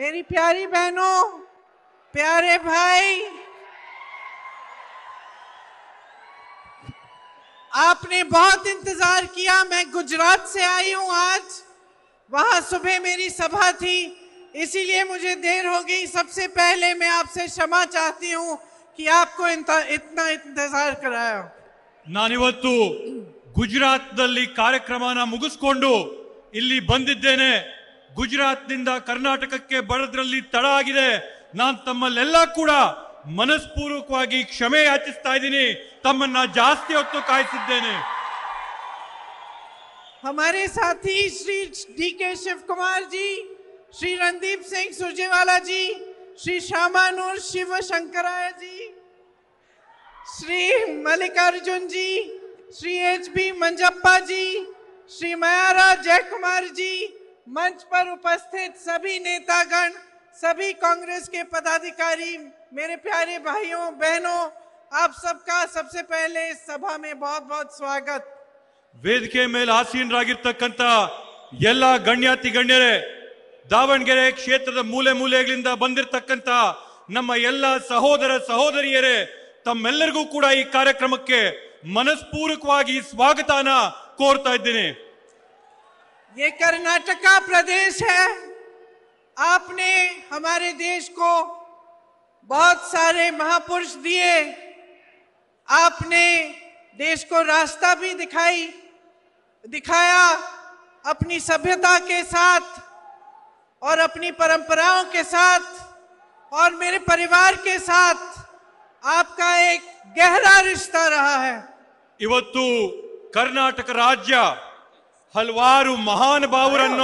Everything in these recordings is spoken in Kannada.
मेरी प्यारी बहनों प्यारे भाई आपने बहुत इंतजार किया मैं गुजरात से आई हूं आज वहां सुबह मेरी सभा थी इसीलिए मुझे देर हो गई सबसे पहले मैं आपसे क्षमा चाहती हूं कि आपको इतना इंतजार कराया ನಾನಿವತ್ತು ಗುಜರಾತ್ನಲ್ಲಿ कार्यक्रम मुगसको ಇಲ್ಲಿ ગુજરાત થી દં કર્ણાટક કે બરદ્રલી તળાગીડે નાન તમને લેલ્લો કુડા મનસ્પૂરકવાગી ક્ષમેયાચિતસ્તાઈદિની તમને જાસ્તી ઓત્તુ કાયિસિદેને હમારે સાથી Shri D K Shivakumarji Shri Randeep Singh Surjewalaji Shri Shamanur Shivashankarappaji Shri Mallikarjunji Shri H B Manjappaji Shri Meraj એકમરજી मंच पर उपस्थित सभी नेतागण सभी कांग्रेस के पदाधिकारी मेरे प्यारे भाइयों बहनों आप सबका सबसे पहले इस सभा में बहुत बहुत स्वागत वेद के मेल आसीन गण्याति गण्य दावण क्षेत्र मूले मूले बंद नम एला सहोद सहोद तमेलू कूड़ा कार्यक्रम के मनस्पूर्वक स्वागत कौरता ये कर्नाटका प्रदेश है आपने हमारे देश को बहुत सारे महापुरुष दिए आपने देश को रास्ता भी दिखाई दिखाया अपनी सभ्यता के साथ और अपनी परंपराओं के साथ और मेरे परिवार के साथ आपका एक गहरा रिश्ता रहा है इवत्तु कर्नाटक राज्य ಹಲವಾರು ಮಹಾನ್ ಭಾವರನ್ನ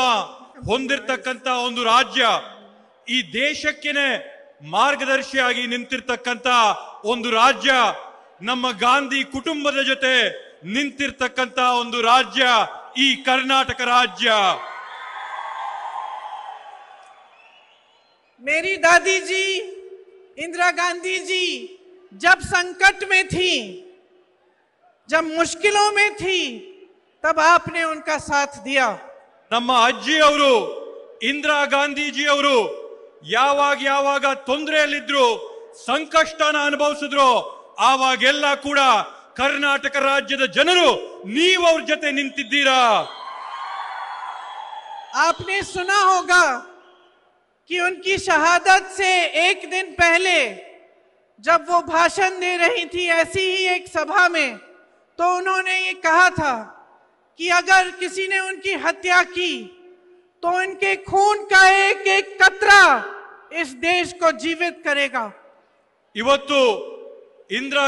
ಹೊಂದಿರತಕ್ಕಂತ ಒಂದು ರಾಜ್ಯ ಈ ದೇಶಕ್ಕೇನೆ ಮಾರ್ಗದರ್ಶಿಯಾಗಿ ನಿಂತಿರ್ತಕ್ಕಂತ ಒಂದು ರಾಜ್ಯ ನಮ್ಮ ಗಾಂಧಿ ಕುಟುಂಬದ ಜೊತೆ ನಿಂತಿರ್ತಕ್ಕಂತ ಒಂದು ರಾಜ್ಯ ಈ ಕರ್ನಾಟಕ ರಾಜ್ಯ ಮೇರಿ ದಾದಿಜಿ ಇಂದಿರಾ इंदिरा गांधी जी जब संकट में थी जब मुश्किलों तब आपने उनका साथ दिया ನಮ್ಮ ಅಜ್ಜಿ ಅವರು ಇಂದ್ರഗാന്ധിಜಿ ಅವರು ಯಾವಾಗ ಯಾವಾಗ ತೊಂದರೆಯಲ್ಲಿದ್ರು ಸಂಕಷ್ಟನ ಅನುಭವಿಸಿದ್ರು ಆವಾಗೆಲ್ಲ ಕೂಡ ಕರ್ನಾಟಕ ರಾಜ್ಯದ ಜನರು ನೀವು ಅವರ ಜೊತೆ ನಿಂತಿದ್ದೀರಾ आपने सुना होगा कि उनकी शहादत से एक दिन पहले जब वो भाषण दे रही थी ऐसी ही एक सभा में तो उन्होंने ये कहा था कि अगर किसी ने उनकी हत्या की तो इनके खून का एक एक कतरा इस देश को जीवित करेगा ಇವತ್ತು ಇಂದಿರಾ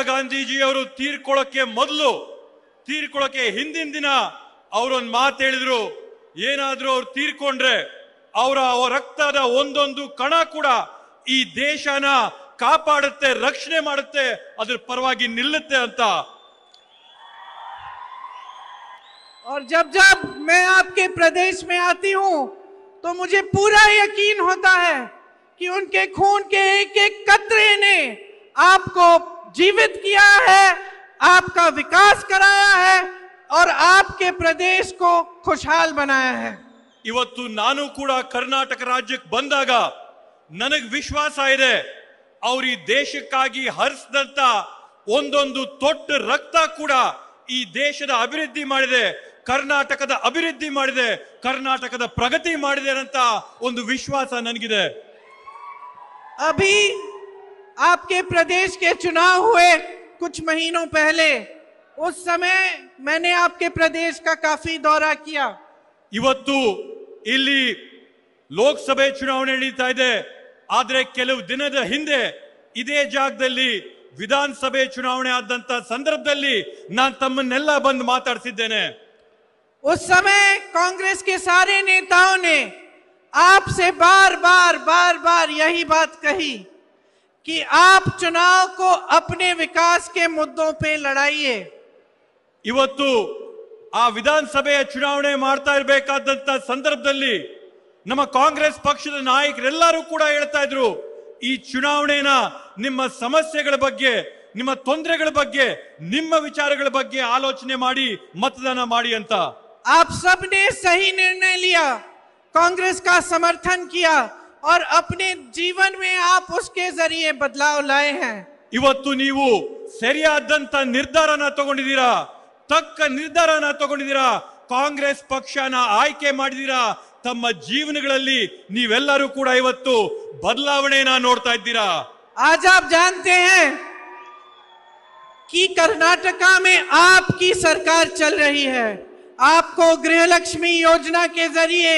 ಅವರು ತೀರ್ಕೊಳ್ಳಕ್ಕೆ ಮೊದಲು ತೀರ್ಕೊಳ್ಳಕ್ಕೆ ಹಿಂದಿನ ದಿನ ಅವರೊಂದು ಮಾತು ಹೇಳಿದ್ರು ಏನಾದರೂ ಅವ್ರು ತೀರ್ಕೊಂಡ್ರೆ ಅವರ ರಕ್ತದ ಒಂದೊಂದು ಕಣ ಕೂಡ ಈ ದೇಶನ ಕಾಪಾಡುತ್ತೆ ರಕ್ಷಣೆ ಮಾಡುತ್ತೆ ಅದ್ರ ಪರವಾಗಿ ನಿಲ್ಲುತ್ತೆ ಅಂತ और जब जब मैं आपके प्रदेश में आती हूँ तो मुझे पूरा यकीन होता है कि उनके खून के एक एक कतरे ने आपको जीवित किया है आपका विकास कराया है और आपके प्रदेश को खुशहाल बनाया है इवत्तु नानु कूड़ा कर्नाटक राज्य बंदा नन विश्वास ಇದೆ ಅವ್ರ ಈ ದೇಶಕ್ಕಾಗಿ ಹರಿಸಿದಂತ ಒಂದೊಂದು ತೊಟ್ಟು ರಕ್ತ ಕರ್ನಾಟಕದ ಅಭಿವೃದ್ಧಿ ಮಾಡಿದೆ ಕರ್ನಾಟಕದ ಪ್ರಗತಿ ಮಾಡಿದೆ ಅಂತ ಒಂದು ವಿಶ್ವಾಸ ನನಗಿದೆ ಅಭಿ आपके प्रदेश के चुनाव हुए कुछ महीनों पहले उस समय मैंने आपके प्रदेश का काफी ಇವತ್ತು ಇಲ್ಲಿ ಲೋಕಸಭೆ ಚುನಾವಣೆ ನಡೀತಾ ಇದೆ ಆದ್ರೆ ಕೆಲವು ದಿನದ ಹಿಂದೆ ಇದೇ ಜಾಗದಲ್ಲಿ ವಿಧಾನಸಭೆ ಚುನಾವಣೆ ಆದಂತ ಸಂದರ್ಭದಲ್ಲಿ ನಾನು ತಮ್ಮನ್ನೆಲ್ಲ ಬಂದು ಮಾತಾಡಿಸಿದ್ದೇನೆ उस समय कांग्रेस के सारे नेताओं ने आपसे बार-बार बार-बार यही बात कही कि आप चुनाव को अपने विकास के मुद्दों पे लड़ाइए इवतु आ विधानसभा ಚುನಾವಣೆ ಮಾಡುತ್ತಾ ಇರಬೇಕಾದಂತ ಸಂದರ್ಭದಲ್ಲಿ ನಮ್ಮ ಕಾಂಗ್ರೆಸ್ ಪಕ್ಷದ ನಾಯಕರೆಲ್ಲರೂ ಕೂಡ ಹೇಳ್ತಾ ಇದ್ರು ಈ ಚುನಾವಣೆನಾ ನಿಮ್ಮ ಸಮಸ್ಯೆಗಳ ಬಗ್ಗೆ ನಿಮ್ಮ ತೊಂದರೆಗಳ ಬಗ್ಗೆ ನಿಮ್ಮ ವಿಚಾರಗಳ ಬಗ್ಗೆ ಆಲೋಚನೆ ಮಾಡಿ ಮತದಾನ ಮಾಡಿ ಅಂತ आप सब ने सही निर्णय लिया कांग्रेस का समर्थन किया और अपने जीवन में आप उसके जरिए बदलाव लाए हैं इवत्त नीवू ಸರಿಯಾದಂತ ನಿರ್ಧಾರನ ತಗೊಂಡಿದೀರಾ ತಕ್ಕ ನಿರ್ಧಾರನ ತಗೊಂಡಿದೀರಾ ಕಾಂಗ್ರೆಸ್ ಪಕ್ಷನ ಆಯ್ಕೆ ಮಾಡಿದೀರಾ ತಮ್ಮ ಜೀವನಗಳಲ್ಲಿ ನೀವು ಎಲ್ಲರೂ ಕೂಡ ಇವತ್ತು ಬದಲಾವಣೆ ನಾ ನೋಡ್ತಾ ಇದ್ದೀರಾ ଆಜబ్ ଜାନ୍ତେ ହେ କି କର୍ଣ୍ଣାଟକା ମେ ଆପକି ସରକାର ଚଲ ରହି ହେ आपको गृहलक्ष्मी योजना के जरिए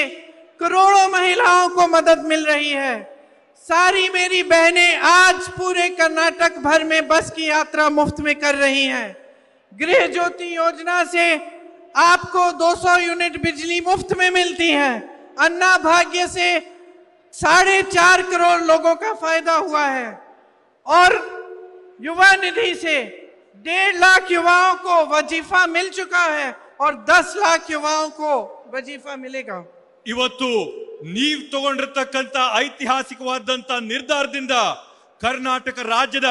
करोड़ों महिलाओं को मदद मिल रही है सारी मेरी बहनें आज पूरे कर्नाटक भर में बस की यात्रा मुफ्त में कर रही हैं गृह ज्योति योजना से आपको 200 यूनिट बिजली मुफ्त में मिलती है अन्ना भाग्य से साढ़े चार करोड़ लोगों का फायदा हुआ है और युवा निधि से डेढ़ लाख युवाओं को वजीफा मिल चुका है और 10 लाख युवाओं को ಇವತ್ತು ನೀವು ತಗೊಂಡಿರ್ತಕ್ಕಂತ ಐತಿಹಾಸಿಕವಾದಂತ ನಿರ್ಧಾರದಿಂದ ಕರ್ನಾಟಕ ರಾಜ್ಯದ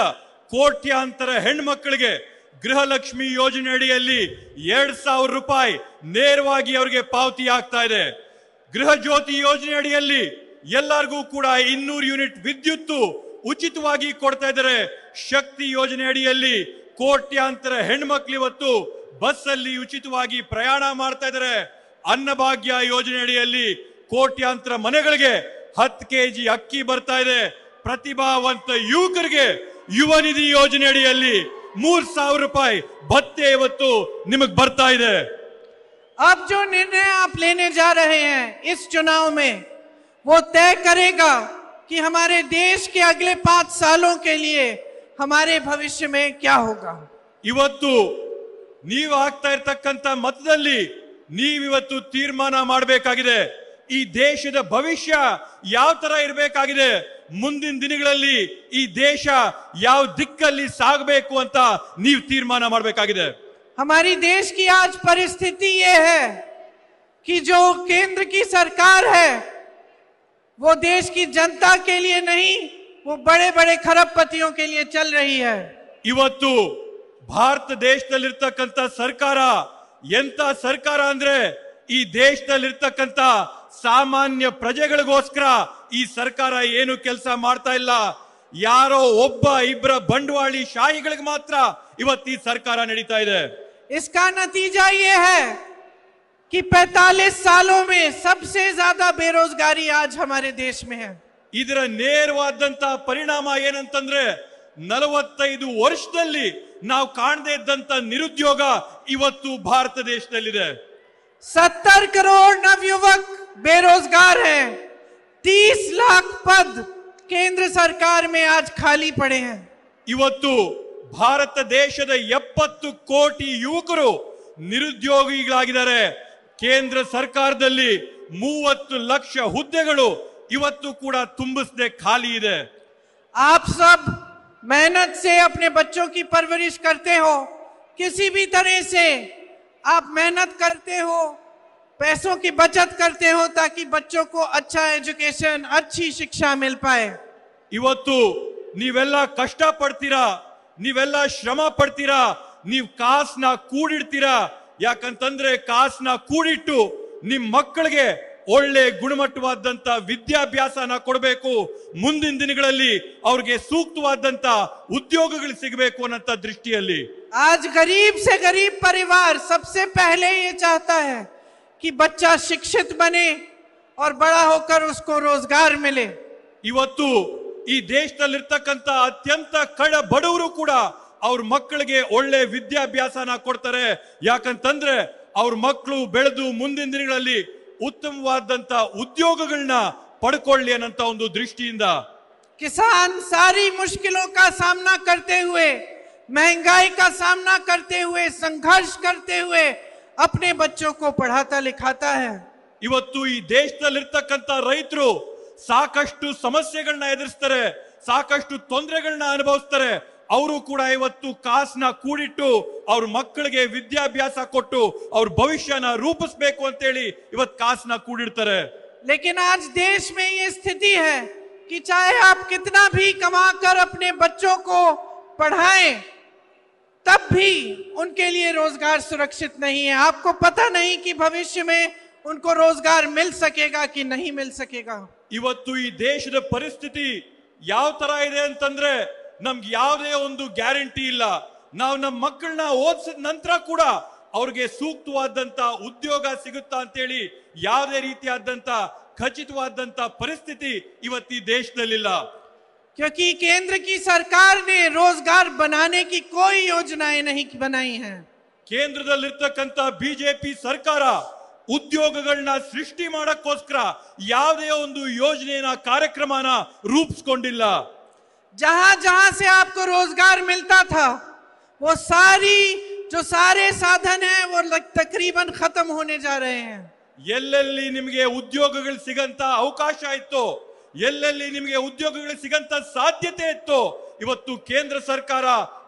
ಕೋಟ್ಯಾಂತರ ಹೆಣ್ಮಕ್ಕಳಿಗೆ ಗೃಹಲಕ್ಷ್ಮಿ ಯೋಜನೆ ಅಡಿಯಲ್ಲಿ ಎರಡ್ ಸಾವಿರ ರೂಪಾಯಿ ನೇರವಾಗಿ ಅವರಿಗೆ ಪಾವತಿ ಆಗ್ತಾ ಇದೆ ಗೃಹ ಜ್ಯೋತಿ ಯೋಜನೆ ಅಡಿಯಲ್ಲಿ ಎಲ್ಲರಿಗೂ ಕೂಡ ಇನ್ನೂರು ಯೂನಿಟ್ ವಿದ್ಯುತ್ ಉಚಿತವಾಗಿ ಕೊಡ್ತಾ ಇದ್ದಾರೆ ಶಕ್ತಿ ಯೋಜನೆ ಅಡಿಯಲ್ಲಿ ಕೋಟ್ಯಾಂತರ ಹೆಣ್ಮಕ್ಳು ಇವತ್ತು बस उचित प्रयाण माता अभाग्य योजना अड़ी कोट्यांतर मन हेजी अखी बरता है प्रतिभावंत युवक युवनिधि योजना अड़ी सवि रूपाय भत्ते बरता है अब जो निर्णय आप लेने जा रहे हैं इस चुनाव में वो तय करेगा कि हमारे देश के अगले पांच सालों के लिए हमारे भविष्य में क्या होगा ನೀವು ಆಗ್ತಾ ಇರತಕ್ಕಂತ ಮತದಲ್ಲಿ ನೀವು ಇವತ್ತು ನಿರ್ಣಯ ಮಾಡಬೇಕಾಗಿದೆ ಈ ದೇಶದ ಭವಿಷ್ಯ ಯಾವ ತರ ಇರಬೇಕಾಗಿದೆ ಮುಂದಿನ ದಿನಗಳಲ್ಲಿ ಈ ದೇಶ ಯಾವ ದಿಕ್ಕಲ್ಲಿ ಸಾಗಬೇಕು ಅಂತ ನೀವು ನಿರ್ಣಯ ಮಾಡಬೇಕಾಗಿದೆ અમારી ದೇಶದ ಈಗ ಪರಿಸ್ಥಿತಿ ಏಹೇ ಕಿ ಜೋ ಕೇಂದ್ರ ಕಿ ಸರ್ಕಾರ ಹ ವೋ ದೇಶ ಕಿ ಜನತಾ ಕೆ ಲಿಯೇ ನಹೀ ವೋ ಬಡೇ ಬಡೇ ಖರಪ್ ಪತಿಯೋಂ ಕೆ ಲಿಯೇ ಚಲ್ ರಹೀ ಹ ಇವತ್ತು ಭಾರತ ದೇಶದಲ್ಲಿರ್ತಕ್ಕಂತ ಸರ್ಕಾರ ಎಂತ ಸರ್ಕಾರ ಅಂದ್ರೆ ಈ ದೇಶದಲ್ಲಿರ್ತಕ್ಕಂಥ ಸಾಮಾನ್ಯ ಪ್ರಜೆಗಳಿಗೋಸ್ಕರ ಈ ಸರ್ಕಾರ ಏನು ಕೆಲಸ ಮಾಡ್ತಾ ಇಲ್ಲ ಯಾರೋ ಒಬ್ಬ ಇಬ್ಬರ ಬಂಡವಾಳಿ ಶಾಹಿಗಳಿಗೆ ಮಾತ್ರ ಇವತ್ತು ಈ ಸರ್ಕಾರ ನಡೀತಾ ಇದೆ इसका नतीजा ये है कि 45 सालों में सबसे ज्यादा बेरोजगारी आज ಇದರ ನೇರವಾದಂತ ಪರಿಣಾಮ ಏನಂತಂದ್ರೆ ನಲವತ್ತೈದು ವರ್ಷದಲ್ಲಿ ನಾವು ಕಾಣದೇ ಇದ್ದಂತ ನಿರುದ್ಯೋಗ ಇವತ್ತು ಭಾರತ ದೇಶದಲ್ಲಿದೆ ಕರೋಡ್ ನವ ಯುವಕ बेरोजगार ಹೇ ತೀಸ್ ಲಾಖ ಪದ ಕೇಂದ್ರ ಸರ್ಕಾರ ಮೇ ಆಜ್ ಖಾಲಿ ಪಡೆ ಹೇ ಇವತ್ತು ಭಾರತ ದೇಶದ ಎಪ್ಪತ್ತು ಕೋಟಿ ಯುವಕರು ನಿರುದ್ಯೋಗಿಗಳಾಗಿದ್ದಾರೆ ಕೇಂದ್ರ ಸರ್ಕಾರದಲ್ಲಿ ಮೂವತ್ತು ಲಕ್ಷ ಹುದ್ದೆಗಳು ಇವತ್ತು ಕೂಡ ತುಂಬಿಸದೆ ಖಾಲಿ ಇದೆ ಆಪ್ ಸಬ್ मेहनत से अपने बच्चों की परवरिश करते हो किसी भी तरह से आप मेहनत करते हो पैसों की बचत करते हो ताकि बच्चों को अच्छा एजुकेशन अच्छी शिक्षा मिल पाए इवतु नीवेला कष्ट ಇವತ್ತು ನೀವೆಲ್ಲ ಕಷ್ಟ ಪಡ್ತೀರಾ ನೀವೆಲ್ಲ ಶ್ರಮ ಪಡ್ತೀರಾ ನೀವು ಕಾಸನ್ನ ಕೂಡಿಡ್ತೀರಾ ಯಾಕಂತಂದ್ರೆ ಕಾಸನ್ನ ಕೂಡಿಟ್ಟು ನಿಮ್ ಮಕ್ಕಳಿಗೆ ಒಳ್ಳೆ ಗುಣಮಟ್ಟವಾದಂತ ವಿದ್ಯಾಭ್ಯಾಸನ ಕೊಡಬೇಕು ಮುಂದಿನ ದಿನಗಳಲ್ಲಿ ಅವ್ರಿಗೆ ಸೂಕ್ತವಾದಂತ ಉದ್ಯೋಗಗಳು ಸಿಗಬೇಕು ಅನ್ನೋ ದೃಷ್ಟಿಯಲ್ಲಿ ಆಜ್ ಗರೀಬ್ ಸೆ ಪರಿವಾರ ಪರಿವಾರ ಸಬ್ಸೆ ಪಹಲೆ ಬಚ್ಚಾ चाहता है ಅವ್ರ बच्चा शिक्षित बने और बड़ा ಇವತ್ತು ಈ ದೇಶದಲ್ಲಿರ್ತಕ್ಕಂತ ಅತ್ಯಂತ ಕಡ ಬಡವರು ಕೂಡ ಅವ್ರ ಮಕ್ಕಳಿಗೆ ಒಳ್ಳೆ ವಿದ್ಯಾಭ್ಯಾಸನ ಕೊಡ್ತಾರೆ ಯಾಕಂತಂದ್ರೆ ಅವ್ರ ಮಕ್ಕಳು ಬೆಳೆದು ಮುಂದಿನ ದಿನಗಳಲ್ಲಿ ಉತ್ತಮವಾದಂತ ಉದ್ಯೋಗಗಳನ್ನ ಪಡೆಕೊಳ್ಳೇನಂತ ಒಂದು ದೃಷ್ಟಿಯಿಂದ ಕಿಸಾನ್ ಸಾರಿ মুশಕಿಲೋಕಾ ಸಾಮ್ನಾ ಕರ್ತೆ ہوئے۔ ಮಹಂಗಾಯಿ ಕಾ ಸಾಮ್ನಾ ಕರ್ತೆ ہوئے۔ ಸಂಘರ್ಷ ಕರ್ತೆ ہوئے۔ ಅಪ್ನೆ ಬಚ್ಚೋಕೋ ಪಢಾತಾ ಲಿಕಾತಾ ಹೈ ಇವತ್ತು ಈ ದೇಶದಲ್ಲಿ ಇರತಕ್ಕಂತ ರೈತರು ಸಾಕಷ್ಟು ಸಮಸ್ಯೆಗಳನ್ನ ಎದುರಿಸತಾರೆ ಸಾಕಷ್ಟು ತೊಂದರೆಗಳನ್ನ ಅನುಭವಿಸುತ್ತಾರೆ ಅವರು ಕೂಡ ಇವತ್ತು ಕಾಸನ್ನ ಕೂಡಿಟ್ಟು ಅವ್ರ ಮಕ್ಕಳಿಗೆ ವಿದ್ಯಾಭ್ಯಾಸ ಕೊಟ್ಟು ಅವ್ರ ಭವಿಷ್ಯನ ರೂಪಿಸಬೇಕು लेकिन आज देश में ये स्थिति है कि चाहे आप कितना भी कमा कर अपने बच्चों को पढ़ाएं तब भी उनके लिए रोजगार सुरक्षित नहीं है आपको पता नहीं कि भविष्य में उनको रोजगार मिल सकेगा कि नहीं मिल सकेगा ಇವತ್ತು ಈ ದೇಶದ ಪರಿಸ್ಥಿತಿ ನಮಗೆ ಯಾವುದೇ ಒಂದು ಗ್ಯಾರಂಟಿ ಇಲ್ಲ ನಾವು ನಮ್ಮ ಮಕ್ಕಳ ನಾ ಆದ ನಂತರ ಕೂಡ ಅವರಿಗೆ ಸೂಕ್ತವಾದಂತ ಉದ್ಯೋಗ ಸಿಗುತ್ತಾ ಅಂತ ಹೇಳಿ ಯಾವುದೇ ರೀತಿಯಾದಂತ ಖಚಿತವಾದಂತ ಪರಿಸ್ಥಿತಿ ಇವತ್ತೀ ದೇಶದಲ್ಲಿ ಇಲ್ಲ ಕಕಿ ಕೇಂದ್ರ کی સરકાર نے روزگار بنانے کی کوئی યોજનાیں نہیں بنائی ہیں ಕೇಂದ್ರದಲ್ಲಿ ಇರತಕ್ಕಂತ ಬಿಜೆಪಿ ಸರ್ಕಾರ ಉದ್ಯೋಗಗಳನ್ನು ಸೃಷ್ಟಿ ಮಾಡಕ್ಕೋಸ್ಕರ ಯಾವುದೇ ಒಂದು ಯೋಜನೆನಾ ಕಾರ್ಯಕ್ರಮನಾ ರೂಪಿಸಿಕೊಂಡಿಲ್ಲ जहा जहा से आपको रोजगार मिलता था वो सारी जो सारे साधन है वो लगभग तकरीबन खत्म होने जा रहे हैं येलली ನಿಮಗೆ ಉದ್ಯೋಗಗಳು ಸಿಗಂತ ಅವಕಾಶ ಆಯ್ತು ಎಲ್ಲೆಲ್ಲಿ ನಿಮಗೆ ಉದ್ಯೋಗಗಳು ಸಿಗಂತ ಸಾಧ್ಯತೆ ಆಯ್ತು ಇವತ್ತು ಕೇಂದ್ರ ಸರ್ಕಾರ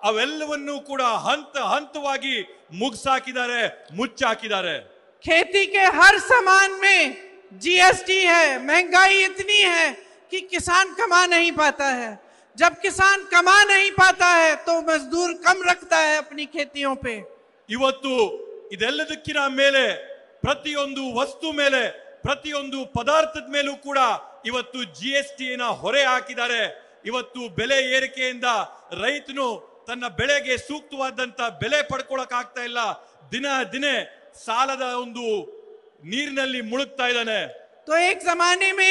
ಅವೆಲ್ಲವನ್ನೂ ಕೂಡ ಹಂತ ಹಂತವಾಗಿ ಮುಚ್ಚಾಕಿದಾರೆ ಮುಚ್ಚಾಕಿದಾರೆ ખેતીಕ್ಕೆ ہر ಸಮಾನ میں जीएसटी है महंगाई इतनी है कि किसान कमा नहीं पाता है जब किसान कमा नहीं पाता है तो मजदूर कम रखता है अपनी खेतोंों पे इवतु इदेल्लदिकिरा मेले प्रतियंद वस्तु मेले प्रतियंद पदार्थದ ಮೇಲೂ ಕೂಡ ಇವತ್ತು ಜಿಎಸ್‌ಟಿಯನ್ನ ಹೊರೆ ಹಾಕಿದ್ದಾರೆ ಇವತ್ತು ಬೆಳೆ ಏರಿಕೆಯಿಂದ ರೈತನ ತನ್ನ ಬೆಳೆಗೆ ಸೂಕ್ತವಾದಂತ ಬೆಳೆಪಡಕೊಳ್ಳಕಾಗ್ತಾ ಇಲ್ಲ ದಿನ ದಿನe सालದ ಒಂದು ನೀರಿನಲ್ಲಿ ಮುಳುಗ್ತಾ ಇದಾನೆ तो एक जमाने में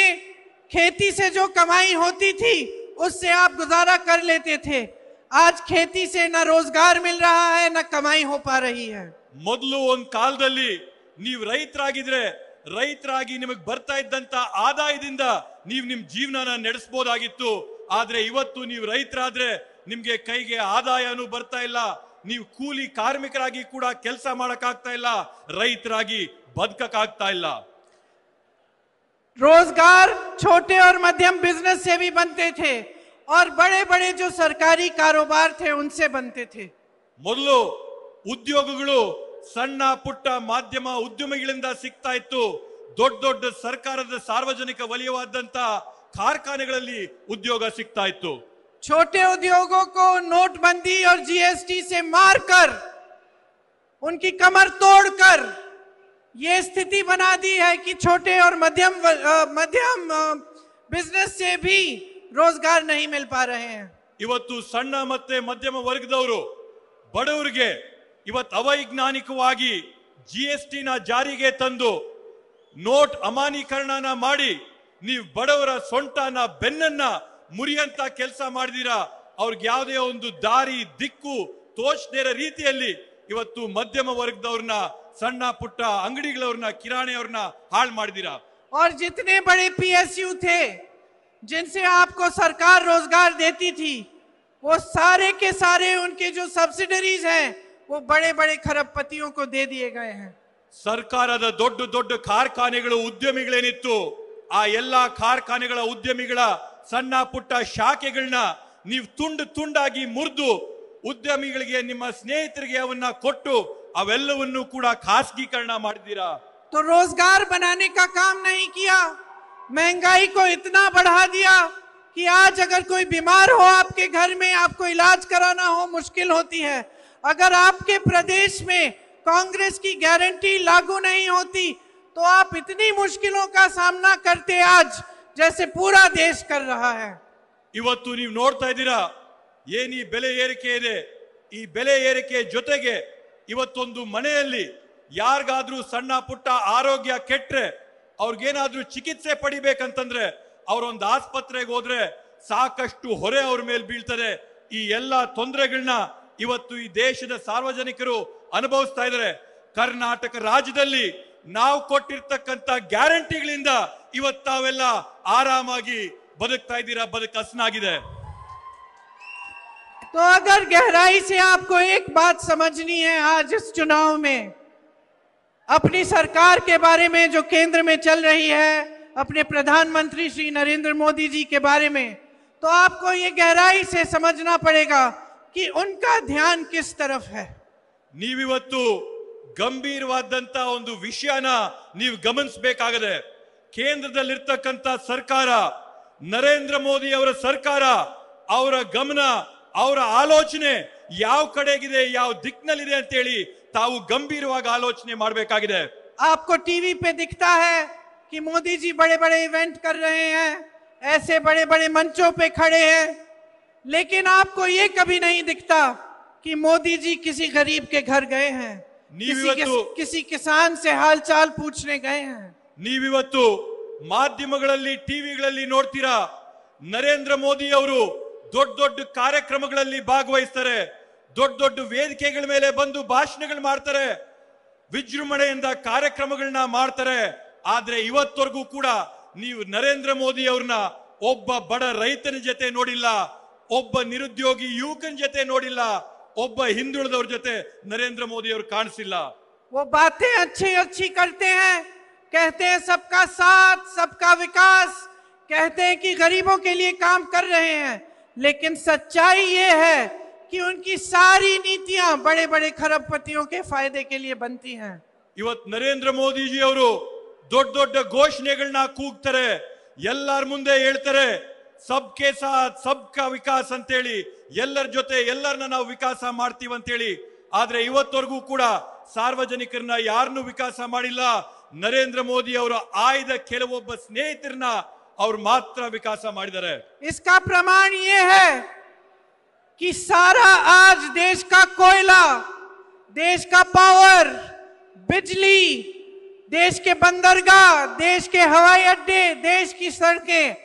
खेती से जो कमाई होती थी उससे आप गुजारा कर लेते थे आज खेती से ना रोजगार मिल रहा है ना कमाई हो पा रही है ಮೊದಲು ಒಂದ್ ಕಾಲದಲ್ಲಿ ನೀವು ರೈತರಾಗಿದ್ರೆ ರೈತರಾಗಿ ನಿಮಗೆ ಬರ್ತಾ ಇದ್ದಂತ ಆದಾಯದಿಂದ ನೀವು ನಿಮ್ ಜೀವನ ನಡೆಸಬಹುದಾಗಿತ್ತು ಆದ್ರೆ ಇವತ್ತು ನೀವು ರೈತರಾದ್ರೆ ನಿಮ್ಗೆ ಕೈಗೆ ಆದಾಯನೂ ಬರ್ತಾ ಇಲ್ಲ ನೀವು ಕೂಲಿ ಕಾರ್ಮಿಕರಾಗಿ ಕೂಡ ಕೆಲಸ ಮಾಡಕ್ಕಾಗ್ತಾ ಇಲ್ಲ ರೈತರಾಗಿ ಬದುಕಕ್ಕಾಗ್ತಾ ಇಲ್ಲ रोजगार छोटे और मध्यम बिजनेस से भी बनते थे और बड़े बड़े जो सरकारी कारोबार थे उनसे बनते थे मदल उद्योग सण पुट मध्यम उद्यम दौड सरकार सार्वजनिक वयंत कारखाने उद्योग छोटे उद्योगों को नोटबंदी और जीएसटी से मारकर उनकी कमर तोड़कर ये स्थिति बना दी है कि छोटे और मध्यम मध्यम बिजनेस से भी रोजगार नहीं मिल पा रहे हैं ಇವತ್ತು ಸಣ್ಣ ಮತ್ತೆ ಮಧ್ಯಮ ವರ್ಗದವರು ಬಡವರಿಗೆ ಇವತ್ತು ಅವೈಜ್ಞಾನಿಕವಾಗಿ ಜಿ ಎಸ್ ಟಿನ ಜಾರಿಗೆ ತಂದು ನೋಟ್ ಅಮಾನೀಕರಣನ ಮಾಡಿ ನೀವು ಬಡವರ ಸೊಂಟನ ಬೆನ್ನನ್ನ ಮುರಿಯಂತ ಕೆಲಸ ಮಾಡಿದೀರಾ ಅವ್ರಿಗೆ ಯಾವುದೇ ಒಂದು ದಾರಿ ದಿಕ್ಕು ತೋಚದಿರೋ ರೀತಿಯಲ್ಲಿ ಇವತ್ತು ಮಧ್ಯಮ ವರ್ಗದವ್ರನ್ನ ಸಣ್ಣಪುಟ್ಟ ಅಂಗಡಿಗಳರನ್ನ ಕಿರಣೆವರನ್ನ ಹಾಳು ಮಾಡಿದಿರಾ আর जितने बड़े पीएसयू थे जिनसे आपको सरकार रोजगार देती थी वो सारे के सारे उनके जो सब्सिडरीज हैं वो बड़े-बड़े खरबपतियों को दे दिए गए हैं सरकार ಅದರ ದೊಡ್ಡ ದೊಡ್ಡ ಕಾರ್ಖಾನೆಗಳು ಉದ್ಯಮಿಗಳೇ ನಿತ್ತು ಆ ಎಲ್ಲಾ ಕಾರ್ಖಾನೆಗಳ ಉದ್ಯಮಿಗಳ ಸಣ್ಣಪುಟ್ಟ ಶಾಕೆಗಳನ್ನ ನೀವು ತುಂಡು ತುಂಡಾಗಿ ಮುರ್ದು ಉದ್ಯಮಿಗಳಿಗೆ ನಿಮ್ಮ ಸ್ನೇಹಿತರಿಗೆವನ್ನ ಕೊಟ್ಟು अवेलू कूड़ा खासगीकरण ಮಾಡಿದ್ದೀರಾ तो रोजगार बनाने का काम नहीं किया महंगाई को इतना बढ़ा दिया कि आज अगर कोई बीमार हो आपके घर में आपको इलाज कराना हो मुश्किल होती है अगर आपके प्रदेश में कांग्रेस की गारंटी लागू नहीं होती तो आप इतनी मुश्किलों का सामना करते आज जैसे पूरा देश कर रहा है ಇವತ್ತು नोड़ता ನೋಡ್ತಾ ಇದ್ದೀರಾ ಏನ್ ಈ ಇವತ್ತೊಂದು ಮನೆಯಲ್ಲಿ ಯಾರಿಗಾದ್ರೂ ಸಣ್ಣ ಪುಟ್ಟ ಆರೋಗ್ಯ ಕೆಟ್ಟರೆ ಅವ್ರಿಗೇನಾದ್ರೂ ಚಿಕಿತ್ಸೆ ಪಡಿಬೇಕಂತಂದ್ರೆ ಅವರೊಂದು ಆಸ್ಪತ್ರೆಗೆ ಹೋದ್ರೆ ಸಾಕಷ್ಟು ಹೊರೆ ಅವ್ರ ಮೇಲೆ ಬೀಳ್ತದೆ ಈ ಎಲ್ಲ ತೊಂದರೆಗಳನ್ನ ಇವತ್ತು ಈ ದೇಶದ ಸಾರ್ವಜನಿಕರು ಅನುಭವಿಸ್ತಾ ಇದ್ದಾರೆ ಕರ್ನಾಟಕ ರಾಜ್ಯದಲ್ಲಿ ನಾವು ಕೊಟ್ಟಿರ್ತಕ್ಕಂತ ಗ್ಯಾರಂಟಿಗಳಿಂದ ಇವತ್ತಾವೆಲ್ಲ ಆರಾಮಾಗಿ ಬದುಕ್ತಾ ಇದ್ದೀರಾ ಬದುಕು तो अगर गहराई से आपको एक बात समझनी है आज इस चुनाव में अपनी सरकार के बारे में जो केंद्र में चल रही है अपने प्रधानमंत्री श्री नरेंद्र मोदी जी के बारे में तो आपको ये गहराई से समझना पड़ेगा कि उनका ध्यान किस तरफ है ನೀವಿವತ್ತು ಗಂಭೀರವಾದಂತ ಒಂದು ವಿಷಯನ केंद्र ಗಮನಿಸಬೇಕಾಗದೆ ಕೇಂದ್ರದಲ್ಲಿರ್ತಕ್ಕಂಥ ಸರ್ಕಾರ ನರೇಂದ್ರ ಮೋದಿ ಅವರ ಸರ್ಕಾರ ಅವರ ಗಮನ आलोचने ಆಲೋಚನೆ ಯಾವ ಕಡೆಗಿದೆ ಯಾವ गंभीर ಅಂತೇಳಿ आलोचने आपको टीवी पे दिखता है कि मोदी जी बड़े बड़े इवेंट कर रहे हैं ऐसे बड़े बड़े मंचों पे खड़े हैं लेकिन आपको ये कभी नहीं दिखता कि मोदी जी किसी गरीब के घर गए हैं किसी, किस, किसी किसान से हाल चाल पूछने गए हैं ನೀವಿವತ್ತು ಮಾಧ್ಯಮಗಳಲ್ಲಿ ಟಿವಿಗಳಲ್ಲಿ ನೋಡ್ತೀರಾ ನರೇಂದ್ರ ಮೋದಿ ಅವರು どッドッド कार्यक्रमಗಳಲ್ಲಿ ಭಾಗವಹಿಸುತ್ತಾರೆ ದೊಡ್ಡ ದೊಡ್ಡ ವೇದಿಕೆಗಳ ಮೇಲೆ ಬಂದು ಭಾಷಣಗಳು ಮಾಡುತ್ತಾರೆ ವಿಜೃಮಣೆಯಿಂದ ಕಾರ್ಯಕ್ರಮಗಳನ್ನು ಮಾಡುತ್ತಾರೆ ಆದರೆ ಇವತ್ತವರೆಗೂ ಕೂಡ ನೀವು ನರೇಂದ್ರ ಮೋದಿ ಅವರನ್ನು ಒಬ್ಬ বড় ರೈತನ ಜೊತೆ ನೋಡಿಲ್ಲ ಒಬ್ಬ ನಿರುದ್ಯೋಗಿ ಯುವಕನ ಜೊತೆ ನೋಡಿಲ್ಲ ಒಬ್ಬ ಹಿಂದೂಳದವರ ಜೊತೆ ನರೇಂದ್ರ ಮೋದಿ ಅವರನ್ನು ಕಾಣಸಿಲ್ಲ وہ باتیں اچھی اچھی کرتے ہیں کہتے ہیں سب کا ساتھ سب کا વિકાસ کہتے ہیں کہ গরীবوں کے لیے کام کر رہے ہیں लेकिन सच्चाई यह है कि उनकी सारी नीतियां बड़े-बड़े खरबपतियों के फायदे के लिए बनती हैं इवत नरेंद्र मोदी जी और डॉट डॉट घोषणागण ना ಕೂಗ್ತರೆ ಎಲ್ಲರ ಮುಂದೆ ಹೇಳ್ತರೆ सबके सब का विकास ಅಂತ ಹೇಳಿ ಎಲ್ಲರ ಜೊತೆ ಎಲ್ಲರನ ನಾವು વિકાસ ಮಾಡುತ್ತೀವಿ ಅಂತ ಹೇಳಿ ಆದರೆ ಇವತ್ತಿಗೂ ಕೂಡ ಸಾರ್ವಜನಿಕರನ ಯಾರನ ವಿಕಾಸ ಮಾಡಿಲ್ಲ ನರೇಂದ್ರ ಮೋದಿ ಅವರು ಆಯದ ಕೆಲವೊಬ್ಬ ಸ್ನೇಹಿತರನ और मात्र विकास इसका प्रमाण ये है कि सारा आज देश का कोयला देश का पावर बिजली देश के बंदरगाह देश के हवाई अड्डे देश की सड़कें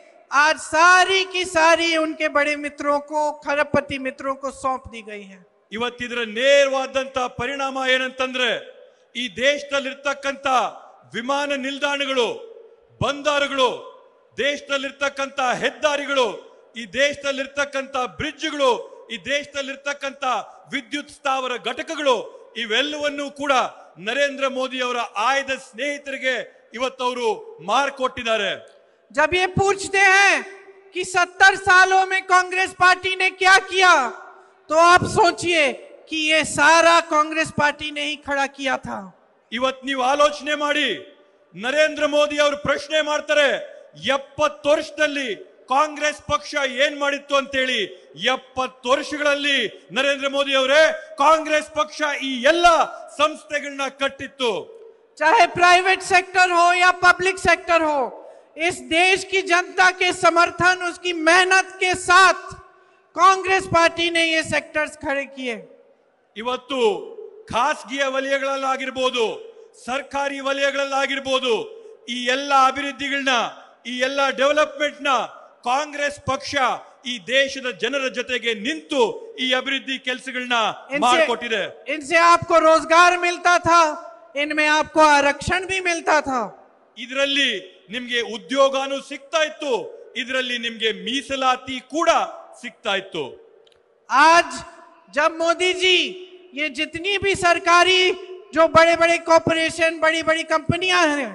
आज सारी की सारी उनके बड़े मित्रों को खरबपति मित्रों को सौंप दी गई है इवतर नेर परिणाम ऐन देश विमान ವಿಮಾನ बंदर ದೇಶದಲ್ಲಿರ್ತಕ್ಕಂಥ ಹೆದ್ದಾರಿಗಳು ಈ ದೇಶದಲ್ಲಿರ್ತಕ್ಕಂಥ ಬ್ರಿಡ್ಜ್ಗಳು ಈ ದೇಶದಲ್ಲಿರ್ತಕ್ಕಂಥ ವಿದ್ಯುತ್ ಸ್ಥಾವರ ಘಟಕಗಳು ಇವೆಲ್ಲವನ್ನೂ ಕೂಡ ನರೇಂದ್ರ ಮೋದಿ ಅವರ ಆಯ್ದ ಸ್ನೇಹಿತರಿಗೆ ಇವತ್ತವರು ಮಾರ್ಕೊಟ್ಟಿದ್ದಾರೆ जब ये पूछते हैं कि सत्तर सालों में कांग्रेस पार्टी ने क्या किया तो आप सोचिए कि ये सारा कांग्रेस पार्टी ने ही खड़ा किया था ಇವತ್ ನೀವು ಆಲೋಚನೆ ಮಾಡಿ ನರೇಂದ್ರ ಮೋದಿ ಅವರು ಪ್ರಶ್ನೆ ಮಾಡ್ತಾರೆ 70 ವರ್ಷದಲ್ಲಿ ಕಾಂಗ್ರೆಸ್ ಪಕ್ಷ ಏನು ಮಾಡಿತ್ತು ಅಂತ ಹೇಳಿ 70 ವರ್ಷಗಳಲ್ಲಿ ನರೇಂದ್ರ ಮೋದಿ ಅವರೇ ಕಾಂಗ್ರೆಸ್ ಪಕ್ಷ ಈ ಎಲ್ಲಾ ಸಂಸ್ಥೆಗಳನ್ನು ಕಟ್ಟಿತ್ತು چاہے ಪ್ರೈವೇಟ್ ಸೆಕ್ಟರ್ ہو ಯಾ ಪಬ್ಲಿಕ್ ಸೆಕ್ಟರ್ ہو ಈ ದೇಶದ ಜನತಾಕೇ ಸಮರ್ಥನuski ಮಹನತ್ಕೇ ಸಾಥ್ ಕಾಂಗ್ರೆಸ್ ಪಾರ್ಟಿ ನ ಈ ಸೆಕ್ಟರ್ಸ್ ಖರೆ ಕಿಯೇ ಇವತ್ತು ಖಾಸಗೀಯ ವಲಯಗಳಲ್ಲಿ ಆಗಿರಬಹುದು ಸರ್ಕಾರಿ ವಲಯಗಳಲ್ಲಿ ಆಗಿರಬಹುದು ಈ ಎಲ್ಲಾ ಅಭಿವೃದ್ಧಿಗಳನ್ನು ಈ ಎಲ್ಲಾ ಡೆವೆಲಪ್ಮೆಂಟ್ ನಾ ಕಾಂಗ್ರೆಸ್ ಪಕ್ಷ ಈ ದೇಶದ ಜನರ ಜೊತೆಗೆ ನಿಂತು ಈ ಅಭಿವೃದ್ಧಿ ಕೆಲಸಗಳನ್ನು ಮಾಡ್ಕೊಟ್ಟಿದೆ ಇನ್ಸೆ ಆಪ್ಕೋ ರೋಜಗಾರ್ ಮಿಲ್ತಾ ಥ ಇನ್ಮೇ ಆಪ್ಕೋ ಅರಕ್ಷನ್ ಭಿ ಮಿಲ್ತಾ ಥ ಇದರಲ್ಲಿ ನಿಮಗೆ ಉದ್ಯೋಗಾನೂ ಸಿಗ್ತಾ ಇತ್ತು ಇದರಲ್ಲಿ ನಿಮಗೆ ಮೀಸಲಾತಿ ಕೂಡ ಸಿಗ್ತಾ ಇತ್ತು આજ ಜಬ್ ಮೋದಿಜಿ یہ جتನಿ ಭಿ ಸರ್ಕಾರಿ ಜೋ ಬڑے ಬڑے ಕಾಪರೇಷನ್ ಬಡಿ ಬಡಿ ಕಂಪನಿ ಆರೆ